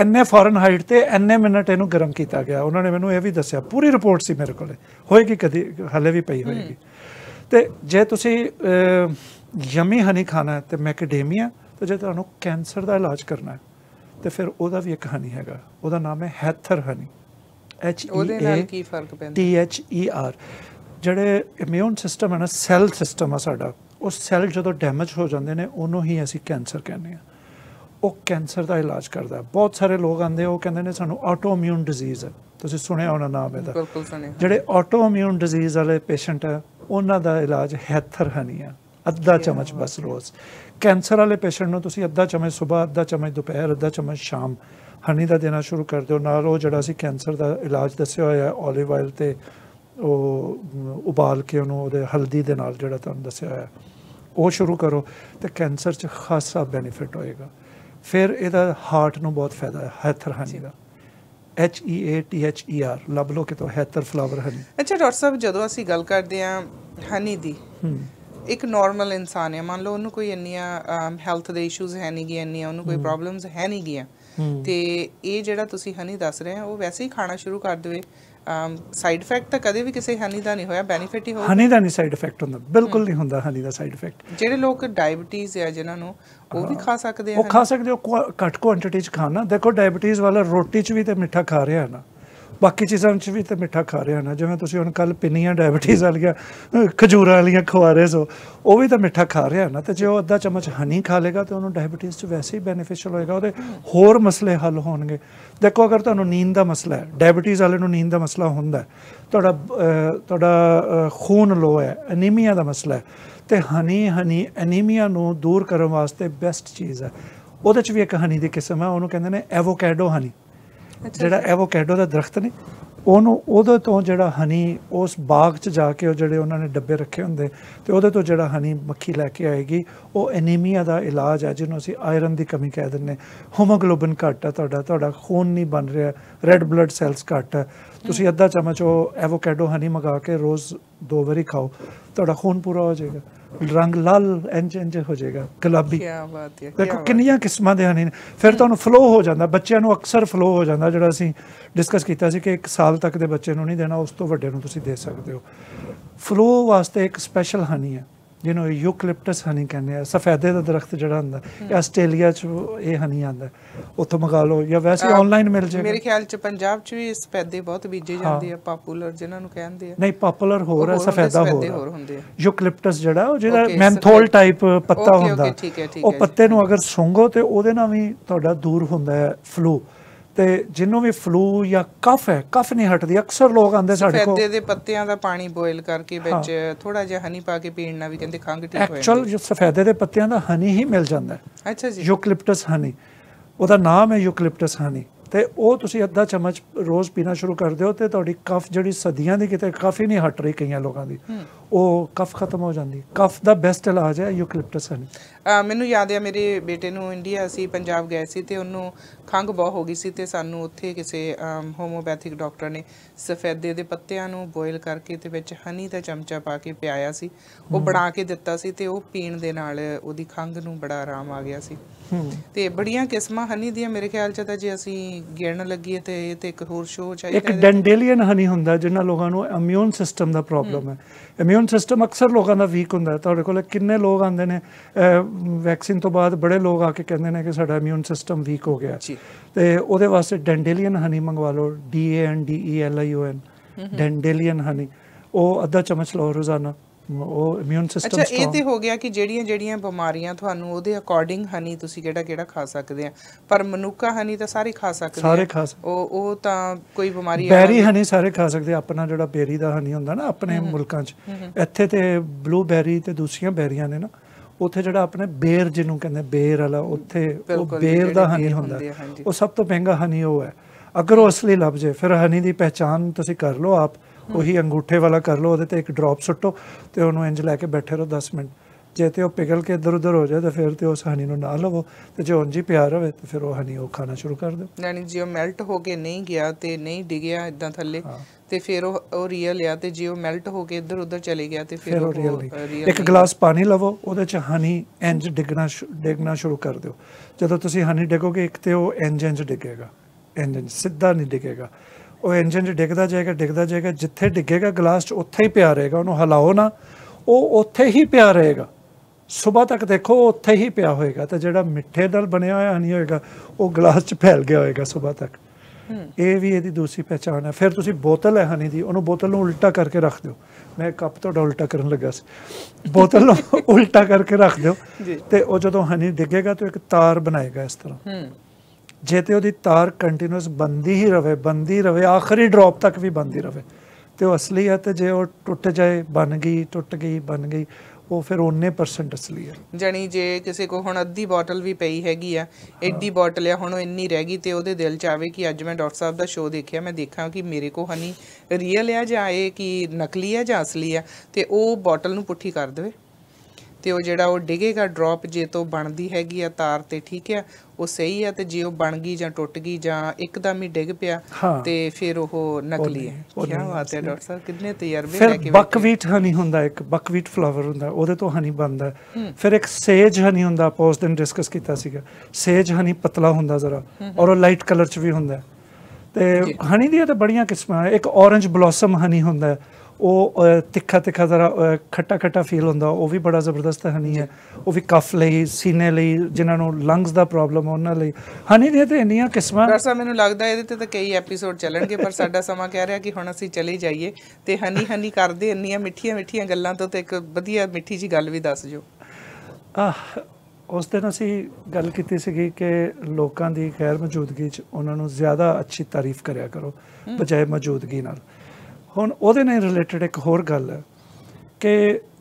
ਐਨੇ ਫੋਰਨ ਹਾਈਟ ਤੇ ਐਨੇ ਮਿੰਟ ਇਹਨੂੰ ਗਰਮ ਕੀਤਾ ਗਿਆ ਉਹਨਾਂ ਨੇ ਮੈਨੂੰ ਇਹ ਵੀ ਦੱਸਿਆ ਪੂਰੀ ਰਿਪੋਰਟ ਸੀ ਮੇਰੇ ਕੋਲੇ ਹੋਏਗੀ ਕਦੀ ਹਲੇ ਵੀ ਪਈ ਹੋਏਗੀ ਤੇ ਜੇ ਤੁਸੀਂ ਯਮੀ ਹਨੀ ਖਾਣਾ ਹੈ ਤੇ ਮੈਕਡੇਮੀਆ ਤੇ ਜੇ ਤੁਹਾਨੂੰ ਕੈਂਸਰ ਦਾ ਇਲਾਜ ਕਰਨਾ ਹੈ ਤੇ ਫਿਰ ਉਹਦਾ ਵੀ ਇੱਕ ਹਨੀ ਹੈਗਾ ਉਹਦਾ ਨਾਮ ਹੈ ਹੈਥਰ ਹਨੀ ਐਚ ਉਹਦੇ ਨਾਲ e ਕੀ ਫਰਕ ਪੈਂਦਾ ਟੀ ਐਚ ਈ ਆਰ ਜਿਹੜੇ ਇਮਿਊਨ ਸਿਸਟਮ ਹੈ ਨਾ ਸੈੱਲ ਸਿਸਟਮ ਆ ਸਾਡਾ ਉਹ ਸੈੱਲ ਜਦੋਂ ਡੈਮੇਜ ਹੋ ਜਾਂਦੇ ਨੇ ਉਹਨੂੰ ਹੀ ਅਸੀਂ ਕੈਂਸਰ ਕਹਿੰਦੇ ਆ ਉਹ ਕੈਂਸਰ ਦਾ ਇਲਾਜ ਕਰਦਾ ਬਹੁਤ ਸਾਰੇ ਲੋਕ ਆਂਦੇ ਉਹ ਕਹਿੰਦੇ ਨੇ ਸਾਨੂੰ ਆਟੋ ਇਮਿਊਨ ਡਿਜ਼ੀਜ਼ ਹੈ ਤੁਸੀਂ ਸੁਣਿਆ ਹੋਣਾ ਨਾਮ ਇਹਦਾ ਬਿਲਕੁਲ ਸੁਣਿਆ ਜਿਹੜੇ ਆਟੋ ਇਮਿਊਨ ਡਿਜ਼ੀਜ਼ ਵਾਲੇ ਪੇਸ਼ੈਂਟ ਆ ਉਹਨਾਂ ਦਾ ਇਲਾਜ ਹੈਥਰ ਹਨੀ ਆ ਅੱਧਾ ਚਮਚ ਬਸ ਰੋਜ਼ ਕੈਂਸਰ ਵਾਲੇ ਪੇਸ਼ੈਂਟ ਨੂੰ ਤੁਸੀਂ ਅੱਧਾ ਚਮਚ ਸਵੇਰ ਅੱਧਾ ਚਮਚ ਦੁਪਹਿਰ ਅੱਧਾ ਚਮਚ ਸ਼ਾਮ ਹਨੀ ਦਾ ਦੇਣਾ ਸ਼ੁਰੂ ਕਰ ਦਿਓ ਨਾਲ ਉਹ ਜਿਹੜਾ ਸੀ ਕੈਂਸਰ ਦਾ ਇਲਾਜ ਦੱਸਿਆ ਹੋਇਆ ਹੈ 올ਿਵ ਆਇਲ ਤੇ ਉਹ ਉਬਾਲ ਕੇ ਉਹਨੂੰ ਉਹਦੇ ਹਲਦੀ ਦੇ ਨਾਲ ਜਿਹੜਾ ਤੁਹਾਨੂੰ ਦੱਸਿਆ ਹੋਇਆ ਉਹ ਸ਼ੁਰੂ ਕਰੋ ਤੇ ਕੈਂਸਰ 'ਚ ਖਾਸਾ ਬੈਨੀਫਿਟ ਹੋਏਗਾ ਫਿਰ ਇਹਦਾ ਹਾਰਟ ਨੂੰ ਬਹੁਤ ਫਾਇਦਾ ਹੈ ਹੈਥਰ ਹਨੀ ਦਾ H E A T H E R ਲੱਭ ਲੋ ਤੋਂ ਹੈਥਰ ਫਲਾਵਰ ਹਨੀ ਅੱਛਾ ਡਾਕਟਰ ਸਾਹਿਬ ਜਦੋਂ ਅਸੀਂ ਗੱਲ ਕਰਦੇ ਆਂ ਹਨੀ ਦੀ ਇੱਕ ਨਾਰਮਲ ਇਨਸਾਨ ਹੈ ਮੰਨ ਲਓ ਉਹਨੂੰ ਕੋਈ ਇੰਨੀਆਂ ਹੈਲਥ ਦੇ ਇਸ਼ੂਜ਼ ਹੈ ਨਹੀਂ ਗਿਆ ਇੰਨੀਆਂ ਉਹਨੂੰ ਕੋਈ ਪ੍ਰੋਬਲਮਸ ਹੈ ਨਹੀਂ ਗਿਆ ਤੇ ਇਹ ਜਿਹੜਾ ਤੁਸੀਂ ਹਨੀ ਦੱਸ ਰਹੇ ਹੋ ਉਹ ਵੈਸੇ ਹੀ ਖਾਣਾ ਸ਼ੁਰੂ ਕਰ ਦਵੇ ਸਾਈਡ ਇਫੈਕਟ ਤਾਂ ਕਦੇ ਵੀ ਕਿਸੇ ਹਨੀ ਦਾ ਨਹੀਂ ਹੋਇਆ ਬੈਨੀਫਿਟ ਹੀ ਹੋਇਆ ਹਨੀ ਦਾ ਨਹੀਂ ਸਾਈਡ ਇਫੈਕਟ ਹੁੰਦਾ ਬਿਲਕੁਲ ਨਹੀਂ ਹੁੰਦਾ ਹਨੀ ਦਾ ਸਾਈਡ ਇਫੈਕਟ ਜਿਹੜੇ ਲੋਕ ਡਾਇਬੀਟੀਜ਼ ਹੈ ਜਿਨ੍ਹਾਂ ਨੂੰ ਉਹ ਵੀ ਖਾ ਸਕਦੇ ਆ ਉਹ ਖਾ ਸਕਦੇ ਹੋ ਘੱਟ ਕੁਆਂਟੀਟੀ ਚ ਖਾਣਾ ਦੇਖੋ ਡਾਇਬੀਟੀਜ਼ ਵਾਲਾ ਰੋਟੀ ਚ ਵੀ ਤੇ ਮਿੱਠਾ ਖਾ ਰਿਹਾ ਨਾ ਬਾਕੀ ਚੀਜ਼ਾਂ ਵਿੱਚ ਵੀ ਤੇ ਮਿੱਠਾ ਖਾ ਰਿਆ ਨਾ ਜਿਵੇਂ ਤੁਸੀਂ ਹੁਣ ਕੱਲ ਪਿੰਨੀਆਂ ਡਾਇਬੀਟੀਜ਼ ਵਾਲੀਆਂ ਖਜੂਰਾਂ ਵਾਲੀਆਂ ਖਵਾ ਰਹੇ ਸੋ ਉਹ ਵੀ ਤਾਂ ਮਿੱਠਾ ਖਾ ਰਿਆ ਨਾ ਤੇ ਜੇ ਉਹ ਅੱਧਾ ਚਮਚ ਹਨੀ ਖਾ ਲੇਗਾ ਤੇ ਉਹਨੂੰ ਡਾਇਬੀਟੀਜ਼ 'ਚ ਵੈਸੇ ਹੀ ਬੈਨੀਫੀਸ਼ੀਅਲ ਹੋਏਗਾ ਉਹਦੇ ਹੋਰ ਮਸਲੇ ਹੱਲ ਹੋਣਗੇ ਦੇਖੋ ਅਗਰ ਤੁਹਾਨੂੰ ਨੀਂਦ ਦਾ ਮਸਲਾ ਹੈ ਡਾਇਬੀਟੀਜ਼ ਵਾਲੇ ਨੂੰ ਨੀਂਦ ਦਾ ਮਸਲਾ ਹੁੰਦਾ ਤੁਹਾਡਾ ਤੁਹਾਡਾ ਖੂਨ ਲੋ ਹੈ ਐਨੀਮੀਆ ਦਾ ਮਸਲਾ ਹੈ ਤੇ ਹਨੀ ਹਨੀ ਐਨੀਮੀਆ ਨੂੰ ਦੂਰ ਕਰਨ ਵਾਸਤੇ ਬੈਸਟ ਚੀਜ਼ ਹੈ ਉਹਦੇ 'ਚ ਵੀ ਇੱਕ ਹਨੀ ਦੀ ਕਿਸਮ ਹੈ ਉਹਨੂੰ ਕਹਿੰਦੇ ਨੇ ਐਵੋਕੈਡੋ ਹਨੀ ਜਿਹੜਾ ਐਵੋਕੈਡੋ ਦਾ ਦਰਖਤ ਨੇ ਉਹਨੂੰ ਉਹਦੇ ਤੋਂ ਜਿਹੜਾ ਹਨੀ ਉਸ ਬਾਗ 'ਚ ਜਾ ਕੇ ਉਹ ਜਿਹੜੇ ਉਹਨਾਂ ਨੇ ਡੱਬੇ ਰੱਖੇ ਹੁੰਦੇ ਤੇ ਉਹਦੇ ਤੋਂ ਜਿਹੜਾ ਹਨੀ ਮੱਖੀ ਲੈ ਕੇ ਆਏਗੀ ਉਹ ਐਨੀਮੀਆ ਦਾ ਇਲਾਜ ਹੈ ਜਿਹਨੂੰ ਅਸੀਂ ਆਇਰਨ ਦੀ ਕਮੀ ਕਹਿ ਦਿੰਨੇ ਹੋਮੋਗਲੋਬਿਨ ਘੱਟ ਹੈ ਤੁਹਾਡਾ ਤੁਹਾਡਾ ਖੂਨ ਨਹੀਂ ਬਣ ਰਿਹਾ ਰੈੱਡ ਬਲੱਡ ਸੈਲਸ ਘੱਟ ਹੈ ਤੁਸੀਂ ਅੱਧਾ ਚਮਚ ਉਹ ਐਵੋਕੈਡੋ ਹਨੀ ਮਗਾ ਕੇ ਰੋਜ਼ ਦੋ ਵਾਰੀ ਖਾਓ ਤੁਹਾਡਾ ਖੂਨ ਪੂਰਾ ਹੋ ਜਾਏਗਾ ਰੰਗ ਲਾਲ ਇੰਜ ਇੰਜ ਹੋ ਜਾਏਗਾ ਗੁਲਾਬੀ ਕੀ ਬਾਤ ਹੈ ਦੇਖੋ ਕਿੰਨੀਆਂ ਕਿਸਮਾਂ ਦੇ ਹਨ ਫਿਰ ਤੁਹਾਨੂੰ ਫਲੋ ਹੋ ਜਾਂਦਾ ਬੱਚਿਆਂ ਨੂੰ ਅਕਸਰ ਫਲੋ ਹੋ ਜਾਂਦਾ ਜਿਹੜਾ ਅਸੀਂ ਡਿਸਕਸ ਕੀਤਾ ਸੀ ਕਿ 1 ਸਾਲ ਤੱਕ ਦੇ ਬੱਚੇ ਨੂੰ ਨਹੀਂ ਦੇਣਾ ਉਸ ਤੋਂ ਵੱਡੇ ਨੂੰ ਤੁਸੀਂ ਦੇ ਸਕਦੇ ਹੋ ਫਲੋ ਵਾਸਤੇ ਇੱਕ ਸਪੈਸ਼ਲ ਹਨੀ ਹੈ ਜਿਹਨੂੰ ਯੂਕਲਿਪਟਸ ਹਨੀ ਕਹਿੰਦੇ ਆ ਸਫੈਦੇ ਦਾ ਦਰਖਤ ਜਿਹੜਾ ਹੁੰਦਾ ਇਹ ਆਸਟ੍ਰੇਲੀਆ 'ਚ ਇਹ ਹਨੀ ਆਂਦਾ ਉੱਥੋਂ ਮੰਗਾ ਲਓ ਜਾਂ ਵੈਸੇ ਆਨਲਾਈਨ ਮਿਲ ਜਾਏਗਾ ਮੇਰੇ ਖਿਆਲ 'ਚ ਪੰਜਾਬ 'ਚ ਵੀ ਸਫੈਦੇ ਬਹੁਤ ਬੀਜੇ ਜਾਂਦੇ ਆ ਪਪੂਲਰ ਜਿਨ੍ਹਾਂ ਨੂੰ ਕਹਿੰਦੇ ਆ ਨਹੀਂ ਪਪੂਲਰ ਹੋਰ ਆ ਸਫੈਦਾ ਹੋਰ ਯੂਕਲਿਪਟਸ ਜਿਹੜਾ ਉਹ ਜਿਹੜਾ ਮੈਂਥੋਲ ਟਾਈਪ ਪੱਤਾ ਹੁੰਦਾ ਉਹ ਪੱਤੇ ਨੂੰ ਅਗਰ ਸੁੰਘੋ ਤੇ ਉਹਦੇ ਨਾਲ ਵੀ ਤੁਹਾਡਾ ਦੂਰ ਹੁੰਦਾ ਹੈ ਫਲੂ ਤੇ ਜਿਹਨੂੰ ਵੀ ਫਲੂ ਜਾਂ ਕਫ ਹੈ ਕਫ ਨਹੀਂ ਹਟਦੀ ਅਕਸਰ ਲੋਕ ਆਂਦੇ ਸਾਡੇ ਕੋਲ ਸਫੈਦੇ ਦੇ ਪੱਤਿਆਂ ਦਾ ਪਾਣੀ ਬੋਇਲ ਕਰਕੇ ਵਿੱਚ ਥੋੜਾ ਜਿਹਾ ਹਨੀ ਪਾ ਕੇ ਪੀਣ ਨਾਲ ਵੀ ਕਹਿੰਦੇ ਖੰਗ ਠੀਕ ਹੋ ਜਾਂਦੀ ਐਕਚੁਅਲ ਜੋ ਸਫੈਦੇ ਦੇ ਪੱਤਿਆਂ ਦਾ ਹਨੀ ਹੀ ਮਿਲ ਜਾਂਦਾ ਹੈ ਅੱਛਾ ਜੀ ਯੂਕਲਿਪਟਸ ਹਨੀ ਉਹਦਾ ਨਾਮ ਹੈ ਯੂਕਲਿਪਟਸ ਹਨੀ ਤੇ ਉਹ ਤੁਸੀਂ ਅੱਧਾ ਚਮਚ ਰੋਜ਼ ਪੀਣਾ ਸ਼ੁਰੂ ਕਰ ਦਿਓ ਤੇ ਤੁਹਾਡੀ ਕਫ ਜਿਹੜੀ ਸਦੀਆਂ ਦੀ ਕਿਤੇ ਕਾਫੀ ਨਹੀਂ ਹਟ ਰਹੀ ਕਈਆਂ ਲੋਕਾਂ ਦੀ ਉਹ ਕਫ ਖਤਮ ਹੋ ਜਾਂਦੀ ਕਫ ਦਾ ਬੈਸਟ ਇਲਾਜ ਹੈ ਯੂਕਲਿਪਟਸ ਹਨੀ ਮੈਨੂੰ ਯਾਦ ਹੈ ਮੇਰੇ ਬੇਟੇ ਨੂੰ ਇੰਡੀਆ ਸੀ ਪੰਜਾਬ ਗਏ ਸੀ ਤੇ ਉਹਨੂੰ ਖੰਗ ਬਹੁਤ ਹੋ ਗਈ ਸੀ ਤੇ ਸਾਨੂੰ ਉੱਥੇ ਕਿਸੇ ਹੋਮੋਪੈਥਿਕ ਡਾਕਟਰ ਨੇ ਸਫੈਦੇ ਦੇ ਪੱਤਿਆਂ ਨੂੰ ਬੋਇਲ ਕਰਕੇ ਤੇ ਵਿੱਚ ਹਨੀ ਦਾ ਚਮਚਾ ਪਾ ਕੇ ਪਿਆਇਆ ਸੀ ਉਹ ਬਣਾ ਕੇ ਦਿੱਤਾ ਸੀ ਤੇ ਉਹ ਪੀਣ ਦੇ ਨਾਲ ਉਹਦੀ ਖੰਗ ਨੂੰ ਬੜਾ ਆਰਾਮ ਆ ਗਿਆ ਸੀ ਤੇ ਬੜੀਆਂ ਕਿਸਮਾਂ ਹਨੀ ਦੀਆਂ ਮੇਰੇ ਖਿਆਲ ਚ ਤਾਂ ਜੇ ਅਸੀਂ ਗਿਣਨ ਲੱਗੀਏ ਤੇ ਇਹ ਤੇ ਇੱਕ ਹੋਰ ਸ਼ੋਅ ਚਾਹੀਦਾ ਇੱਕ ਡੈਂਡੇਲੀਅਨ ਹਨੀ ਹੁੰਦਾ ਜਿਹਨਾਂ ਲੋਕਾਂ ਨੂੰ ਇਮਿਊਨ ਸਿਸਟਮ ਦਾ ਪ੍ਰੋਬਲਮ ਹੈ ਇਮਿਊਨ ਸਿਸਟਮ ਅਕਸਰ ਲੋਕਾਂ ਦਾ ਵੀਕ ਹੁੰਦਾ ਤੁਹਾਡੇ ਕੋਲ ਕਿੰਨੇ ਲੋਕ ਆਉਂਦੇ ਨੇ ਵੈਕਸੀਨ ਤੋਂ ਬਾਅਦ ਬੜੇ ਲੋਕ ਆ ਕੇ ਕਹਿੰਦੇ ਨੇ ਕਿ ਸਾਡਾ ਇਮਿਊਨ ਸਿਸਟਮ ਵੀਕ ਹੋ ਗਿਆ ਜੀ ਤੇ ਉਹਦੇ ਵਾਸਤੇ ਡੈਂਡੇਲੀਅਨ ਹਨੀ ਮੰਗਵਾ ਲਓ D A N D E L I O N dandelion honey ਉਹ ਅੱਧਾ ਚਮਚ ਲਓ ਰੋਜ਼ਾਨਾ ਉਹ ਇਮਿਊਨ ਸਿਸਟਮ ਅੱਛਾ ਇਹ ਤੇ ਹੋ ਗਿਆ ਕਿ ਜਿਹੜੀਆਂ ਜਿਹੜੀਆਂ ਬਿਮਾਰੀਆਂ ਤੁਹਾਨੂੰ ਉਹਦੇ ਅਕੋਰਡਿੰਗ ਹਨੀ ਤੁਸੀਂ ਕਿਹੜਾ ਕਿਹੜਾ ਖਾ ਸਕਦੇ ਆ ਪਰ ਮਨੂਕਾ ਹਨੀ ਤਾਂ ਸਾਰੇ ਖਾ ਸਕਦੇ ਆ ਸਾਰੇ ਖਾ ਉਹ ਉਹ ਤਾਂ ਕੋਈ ਬਿਮਾਰੀ ਬੈਰੀ ਹਨੀ ਸਾਰੇ ਖਾ ਸਕਦੇ ਆਪਣਾ ਜਿਹੜਾ ਬੇਰੀ ਦਾ ਹਨੀ ਹੁੰਦਾ ਨਾ ਆਪਣੇ ਮੁਲਕਾਂ 'ਚ ਇੱਥੇ ਤੇ ਬਲੂ ਬੈਰੀ ਤੇ ਦੂਸਰੀਆਂ ਬੈਰੀਆਂ ਨੇ ਨਾ ਉੱਥੇ ਜਿਹੜਾ ਆਪਣੇ ਬੇਰ ਜਿਹਨੂੰ ਕਹਿੰਦੇ ਬੇਰ ਵਾਲਾ ਉੱਥੇ ਉਹ ਬੇਰ ਦਾ ਹਨੀ ਹੁੰਦਾ ਉਹ ਸਭ ਤੋਂ ਮਹਿੰਗਾ ਹਨੀ ਉਹ ਹੈ ਅਗਰ ਉਹ ਅਸਲੀ ਲੱਭ ਜੇ ਫਿਰ ਹਨੀ ਦੀ ਪਹਿਚਾਨ ਤੁਸੀਂ ਕਰ ਲਓ ਆਪ ਉਹੀ ਅੰਗੂਠੇ ਵਾਲਾ ਕਰ ਲਓ ਉਹਦੇ ਤੇ ਇੱਕ ਡ੍ਰੌਪ ਸੁੱਟੋ ਤੇ ਉਹਨੂੰ ਇੰਜ ਲੈ ਕੇ ਬੈਠੇ ਰਹੋ 10 ਮਿੰਟ ਜੇ ਤੇ ਉਹ ਪਿਘਲ ਕੇ ਇਧਰ ਉਧਰ ਹੋ ਜਾਏ ਤਾਂ ਫਿਰ ਤੇ ਉਸ ਹਨੀ ਨੂੰ ਨਾ ਲਵੋ ਤੇ ਜੇ ਉਂਝ ਹੀ ਪਿਆਰ ਹੋਵੇ ਤੇ ਫਿਰ ਉਹ ਹਨੀ ਉਹ ਖਾਣਾ ਸ਼ੁਰੂ ਕਰ ਦਿਓ ਨਹੀਂ ਜੀ ਉਹ ਮੈਲਟ ਹੋ ਕੇ ਨਹੀਂ ਗਿਆ ਤੇ ਨਹੀਂ ਡਿਗਿਆ ਇਦਾਂ ਥੱਲੇ ਤੇ ਫਿਰ ਉਹ ਉਹ ਰੀਅਲ ਆ ਤੇ ਜੇ ਉਹ ਮੈਲਟ ਹੋ ਕੇ ਇਧਰ ਉਧਰ ਚਲੇ ਗਿਆ ਤੇ ਫਿਰ ਉਹ ਰੀਅਲ ਇੱਕ ਗਲਾਸ ਪਾਣੀ ਲਵੋ ਉਹਦੇ ਚ ਹਨੀ ਇੰਜ ਡਿਗਣਾ ਡਿਗਣਾ ਸ਼ੁਰੂ ਕਰ ਦਿਓ ਜਦੋਂ ਤੁਸੀਂ ਹਨੀ ਡਿਗੋਗੇ ਇੱਕ ਤੇ ਉਹ ਇੰਜ ਇੰਜ ਡਿਗੇਗਾ ਇੰਜ ਸਿੱਧਾ ਨਹੀਂ ਡਿਗੇਗਾ ਉਹ ਇੰਜਨ ਡਿੱਗਦਾ ਜਾਏਗਾ ਡਿੱਗਦਾ ਜਾਏਗਾ ਜਿੱਥੇ ਡਿੱਗੇਗਾ ਗਲਾਸ 'ਚ ਉੱਥੇ ਹੀ ਪਿਆ ਰਹੇਗਾ ਉਹਨੂੰ ਹਿਲਾਓ ਨਾ ਉਹ ਉੱਥੇ ਹੀ ਪਿਆ ਰਹੇਗਾ ਸਵੇਰ ਤੱਕ ਦੇਖੋ ਉੱਥੇ ਹੀ ਪਿਆ ਹੋਏਗਾ ਤੇ ਜਿਹੜਾ ਮਿੱਠੇ ਨਾਲ ਬਣਿਆ ਹੋਇਆ ਨਹੀਂ ਹੋਏਗਾ ਉਹ ਗਲਾਸ 'ਚ ਫੈਲ ਗਿਆ ਹੋਏਗਾ ਸਵੇਰ ਤੱਕ ਇਹ ਵੀ ਇਹਦੀ ਦੂਸਰੀ ਪਛਾਣ ਹੈ ਫਿਰ ਤੁਸੀਂ ਬੋਤਲ ਹੈ ਹਨੀ ਦੀ ਉਹਨੂੰ ਬੋਤਲ ਨੂੰ ਉਲਟਾ ਕਰਕੇ ਰੱਖ ਦਿਓ ਮੈਂ ਕੱਪ ਤੋਂ ਉਲਟਾ ਕਰਨ ਲੱਗਾ ਸੀ ਬੋਤਲ ਨੂੰ ਉਲਟਾ ਕਰਕੇ ਰੱਖ ਦਿਓ ਤੇ ਉਹ ਜਦੋਂ ਹਨੀ ਡਿੱਗੇਗਾ ਤਾਂ ਇੱਕ ਤਾਰ ਬਣਾਏਗਾ ਇਸ ਤਰ੍ਹਾਂ ਜੇ ਤੇ ਉਹਦੀ ਤਾਰ ਕੰਟੀਨਿਊਸ ਬੰਦੀ ਹੀ ਰਵੇ ਬੰਦੀ ਰਵੇ ਆਖਰੀ ਡ੍ਰੌਪ ਤੱਕ ਵੀ ਬੰਦੀ ਰਵੇ ਤੇ ਉਹ ਅਸਲੀ ਹੈ ਤੇ ਜੇ ਉਹ ਟੁੱਟ ਜਾਏ ਬਣ ਗਈ ਟੁੱਟ ਗਈ ਬਣ ਗਈ ਉਹ ਫਿਰ 19% ਅਸਲੀ ਹੈ ਜਣੀ ਜੇ ਕਿਸੇ ਕੋ ਹੁਣ ਅੱਧੀ ਬੋਟਲ ਵੀ ਪਈ ਹੈਗੀ ਆ ਐਡੀ ਬੋਟਲ ਆ ਹੁਣ ਉਹ ਇੰਨੀ ਰਹਿ ਗਈ ਤੇ ਉਹਦੇ ਦਿਲ ਚ ਆਵੇ ਕਿ ਅੱਜ ਮੈਂ ਡਾਕਟਰ ਸਾਹਿਬ ਦਾ ਸ਼ੋਅ ਦੇਖਿਆ ਮੈਂ ਦੇਖਾਂ ਕਿ ਮੇਰੇ ਕੋ ਹਨੀ ਰੀਅਲ ਆ ਜਾਂ ਇਹ ਕਿ ਨਕਲੀ ਆ ਜਾਂ ਅਸਲੀ ਆ ਤੇ ਉਹ ਬੋਟਲ ਨੂੰ ਪੁੱਠੀ ਕਰ ਦੇਵੇ ਤੇ ਉਹ ਜਿਹੜਾ ਉਹ ਡਿਗੇਗਾ ਡ੍ਰੌਪ ਜੇ ਤੋਂ ਬਣਦੀ ਹੈਗੀ ਆ ਤਾਰ ਤੇ ਠੀਕ ਆ ਉਹ ਸਹੀ ਆ ਤੇ ਜੇ ਉਹ ਬਣ ਗਈ ਜਾਂ ਟੁੱਟ ਗਈ ਜਾਂ ਇੱਕਦਮ ਹੀ ਡਿੱਗ ਪਿਆ ਤੇ ਫਿਰ ਉਹ ਨਕਲੀ ਹੈ ਕੀ ਬਾਤ ਹੈ ਡਾਕਟਰ ਸਾਹਿਬ ਕਿੰਨੇ ਤਜਰਬੇ ਲੈ ਕੇ ਬਕਵੀਟ ਹਨੀ ਹੁੰਦਾ ਇੱਕ ਬਕਵੀਟ ਫਲਾਵਰ ਹੁੰਦਾ ਉਹਦੇ ਤੋਂ ਹਨੀ ਬਣਦਾ ਫਿਰ ਇੱਕ ਸੇਜ ਹਨੀ ਹੁੰਦਾ ਪੋਸ ਦਿਨ ਡਿਸਕਸ ਕੀਤਾ ਸੀਗਾ ਸੇਜ ਹਨੀ ਪਤਲਾ ਹੁੰਦਾ ਜ਼ਰਾ ਔਰ ਉਹ ਲਾਈਟ ਕਲਰ ਚ ਵੀ ਹੁੰਦਾ ਤੇ ਹਨੀ ਦੀਆਂ ਤਾਂ ਬੜੀਆਂ ਕਿਸਮਾਂ ਇੱਕ ਔਰੇਂਜ ਬਲੌਸਮ ਹਨੀ ਹੁੰਦਾ ਉਹ ਤਿੱਖਾ ਤਿੱਖਾ ਜ਼ਰਾ ਖੱਟਾ ਖੱਟਾ ਫੀਲ ਹੁੰਦਾ ਉਹ ਵੀ ਬੜਾ ਜ਼ਬਰਦਸਤ ਹਨੀ ਹੈ ਉਹ ਵੀ ਕਫ ਲਈ ਸੀਨੇ ਲਈ ਜਿਨ੍ਹਾਂ ਨੂੰ ਲੰਗਸ ਦਾ ਪ੍ਰੋਬਲਮ ਉਹਨਾਂ ਲਈ ਹਨੀ ਨੇ ਤੇ ਇੰਨੀਆਂ ਕਿਸਮਾਂ ਸਾਹਿਬ ਮੈਨੂੰ ਲੱਗਦਾ ਇਹਦੇ ਤੇ ਤਾਂ ਕਈ ਐਪੀਸੋਡ ਚੱਲਣਗੇ ਪਰ ਸਾਡਾ ਸਮਾਂ ਕਹਿ ਰਿਹਾ ਕਿ ਹੁਣ ਅਸੀਂ ਚਲੇ ਜਾਈਏ ਤੇ ਹਨੀ ਹਨੀ ਕਰਦੇ ਇੰਨੀਆਂ ਮਿੱਠੀਆਂ ਮਿੱਠੀਆਂ ਗੱਲਾਂ ਤੋਂ ਤੇ ਇੱਕ ਵਧੀਆ ਮਿੱਠੀ ਜੀ ਗੱਲ ਵੀ ਦੱਸ ਜੋ ਆਹ ਉਸ ਦਿਨ ਅਸੀਂ ਗੱਲ ਕੀਤੀ ਸੀਗੀ ਕਿ ਲੋਕਾਂ ਦੀ ਖੈਰ ਮੌਜੂਦਗੀ 'ਚ ਉਹਨਾਂ ਨੂੰ ਜ਼ਿਆਦਾ ਅੱਛੀ ਤਾਰੀਫ ਕਰਿਆ ਕਰੋ ਬਜਾਏ ਮੌਜੂਦਗੀ ਨਾਲ ਹੁਣ ਉਹਦੇ ਨਾਲ ਰਿਲੇਟਡ ਇੱਕ ਹੋਰ ਗੱਲ ਹੈ ਕਿ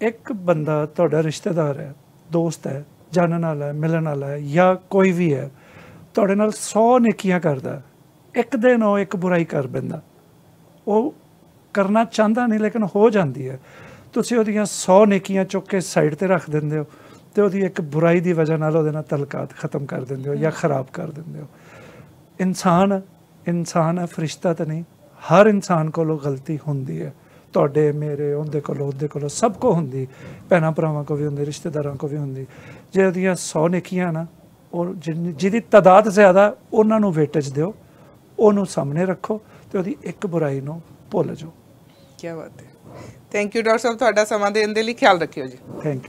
ਇੱਕ ਬੰਦਾ ਤੁਹਾਡਾ ਰਿਸ਼ਤੇਦਾਰ ਹੈ ਦੋਸਤ ਹੈ ਜਾਣਨ ਵਾਲਾ ਹੈ ਮਿਲਣ ਵਾਲਾ ਹੈ ਜਾਂ ਕੋਈ ਵੀ ਹੈ ਤੁਹਾਡੇ ਨਾਲ 100 ਨੇਕੀਆਂ ਕਰਦਾ ਇੱਕ ਦਿਨ ਉਹ ਇੱਕ ਬੁਰਾਈ ਕਰ ਬੰਦਾ ਉਹ ਕਰਨਾ ਚਾਹੁੰਦਾ ਨਹੀਂ ਲੇਕਿਨ ਹੋ ਜਾਂਦੀ ਹੈ ਤੁਸੀਂ ਉਹਦੀਆਂ 100 ਨੇਕੀਆਂ ਚੁੱਕ ਕੇ ਸਾਈਡ ਤੇ ਰੱਖ ਦਿੰਦੇ ਹੋ ਤੇ ਉਹਦੀ ਇੱਕ ਬੁਰਾਈ ਦੀ ਵਜ੍ਹਾ ਨਾਲ ਉਹਦੇ ਨਾਲ ਤਲਕਾਤ ਖਤਮ ਕਰ ਦਿੰਦੇ ਹੋ ਜਾਂ ਖਰਾਬ ਕਰ ਦਿੰਦੇ ਹੋ ਇਨਸਾਨ ਇਨਸਾਨ ਹੈ ਫਰਿਸ਼ਤਾ ਤਾਂ ਨਹੀਂ ਹਰ ਇਨਸਾਨ ਕੋਲੋਂ ਗਲਤੀ ਹੁੰਦੀ ਹੈ ਤੁਹਾਡੇ ਮੇਰੇ ਉਹਦੇ ਕੋਲੋਂ ਉਹਦੇ ਕੋਲੋਂ ਸਭ ਕੋ ਹੁੰਦੀ ਪੈਣਾ ਭਰਾਵਾਂ ਕੋ ਵੀ ਹੁੰਦੀ ਰਿਸ਼ਤੇਦਾਰਾਂ ਕੋ ਵੀ ਹੁੰਦੀ ਜਿਹੜੀਆਂ 100 ਨੇਕੀਆਂ ਨਾ ਔਰ ਜਿਹਦੀ ਤਦਾਦ ਜ਼ਿਆਦਾ ਉਹਨਾਂ ਨੂੰ ਵੇਟੇਜ ਦਿਓ ਉਹਨੂੰ ਸਾਹਮਣੇ ਰੱਖੋ ਤੇ ਉਹਦੀ ਇੱਕ ਬੁਰਾਈ ਨੂੰ ਭੁੱਲ ਜਾਓ ਕੀ ਬਾਤ ਹੈ ਥੈਂਕ ਯੂ ਡਾਕਟਰ ਸਾਹਿਬ ਤੁਹਾਡਾ ਸਮਾਂ ਦੇਣ ਦੇ ਲਈ ਖਿਆਲ ਰੱਖਿਓ ਜੀ ਥੈਂਕ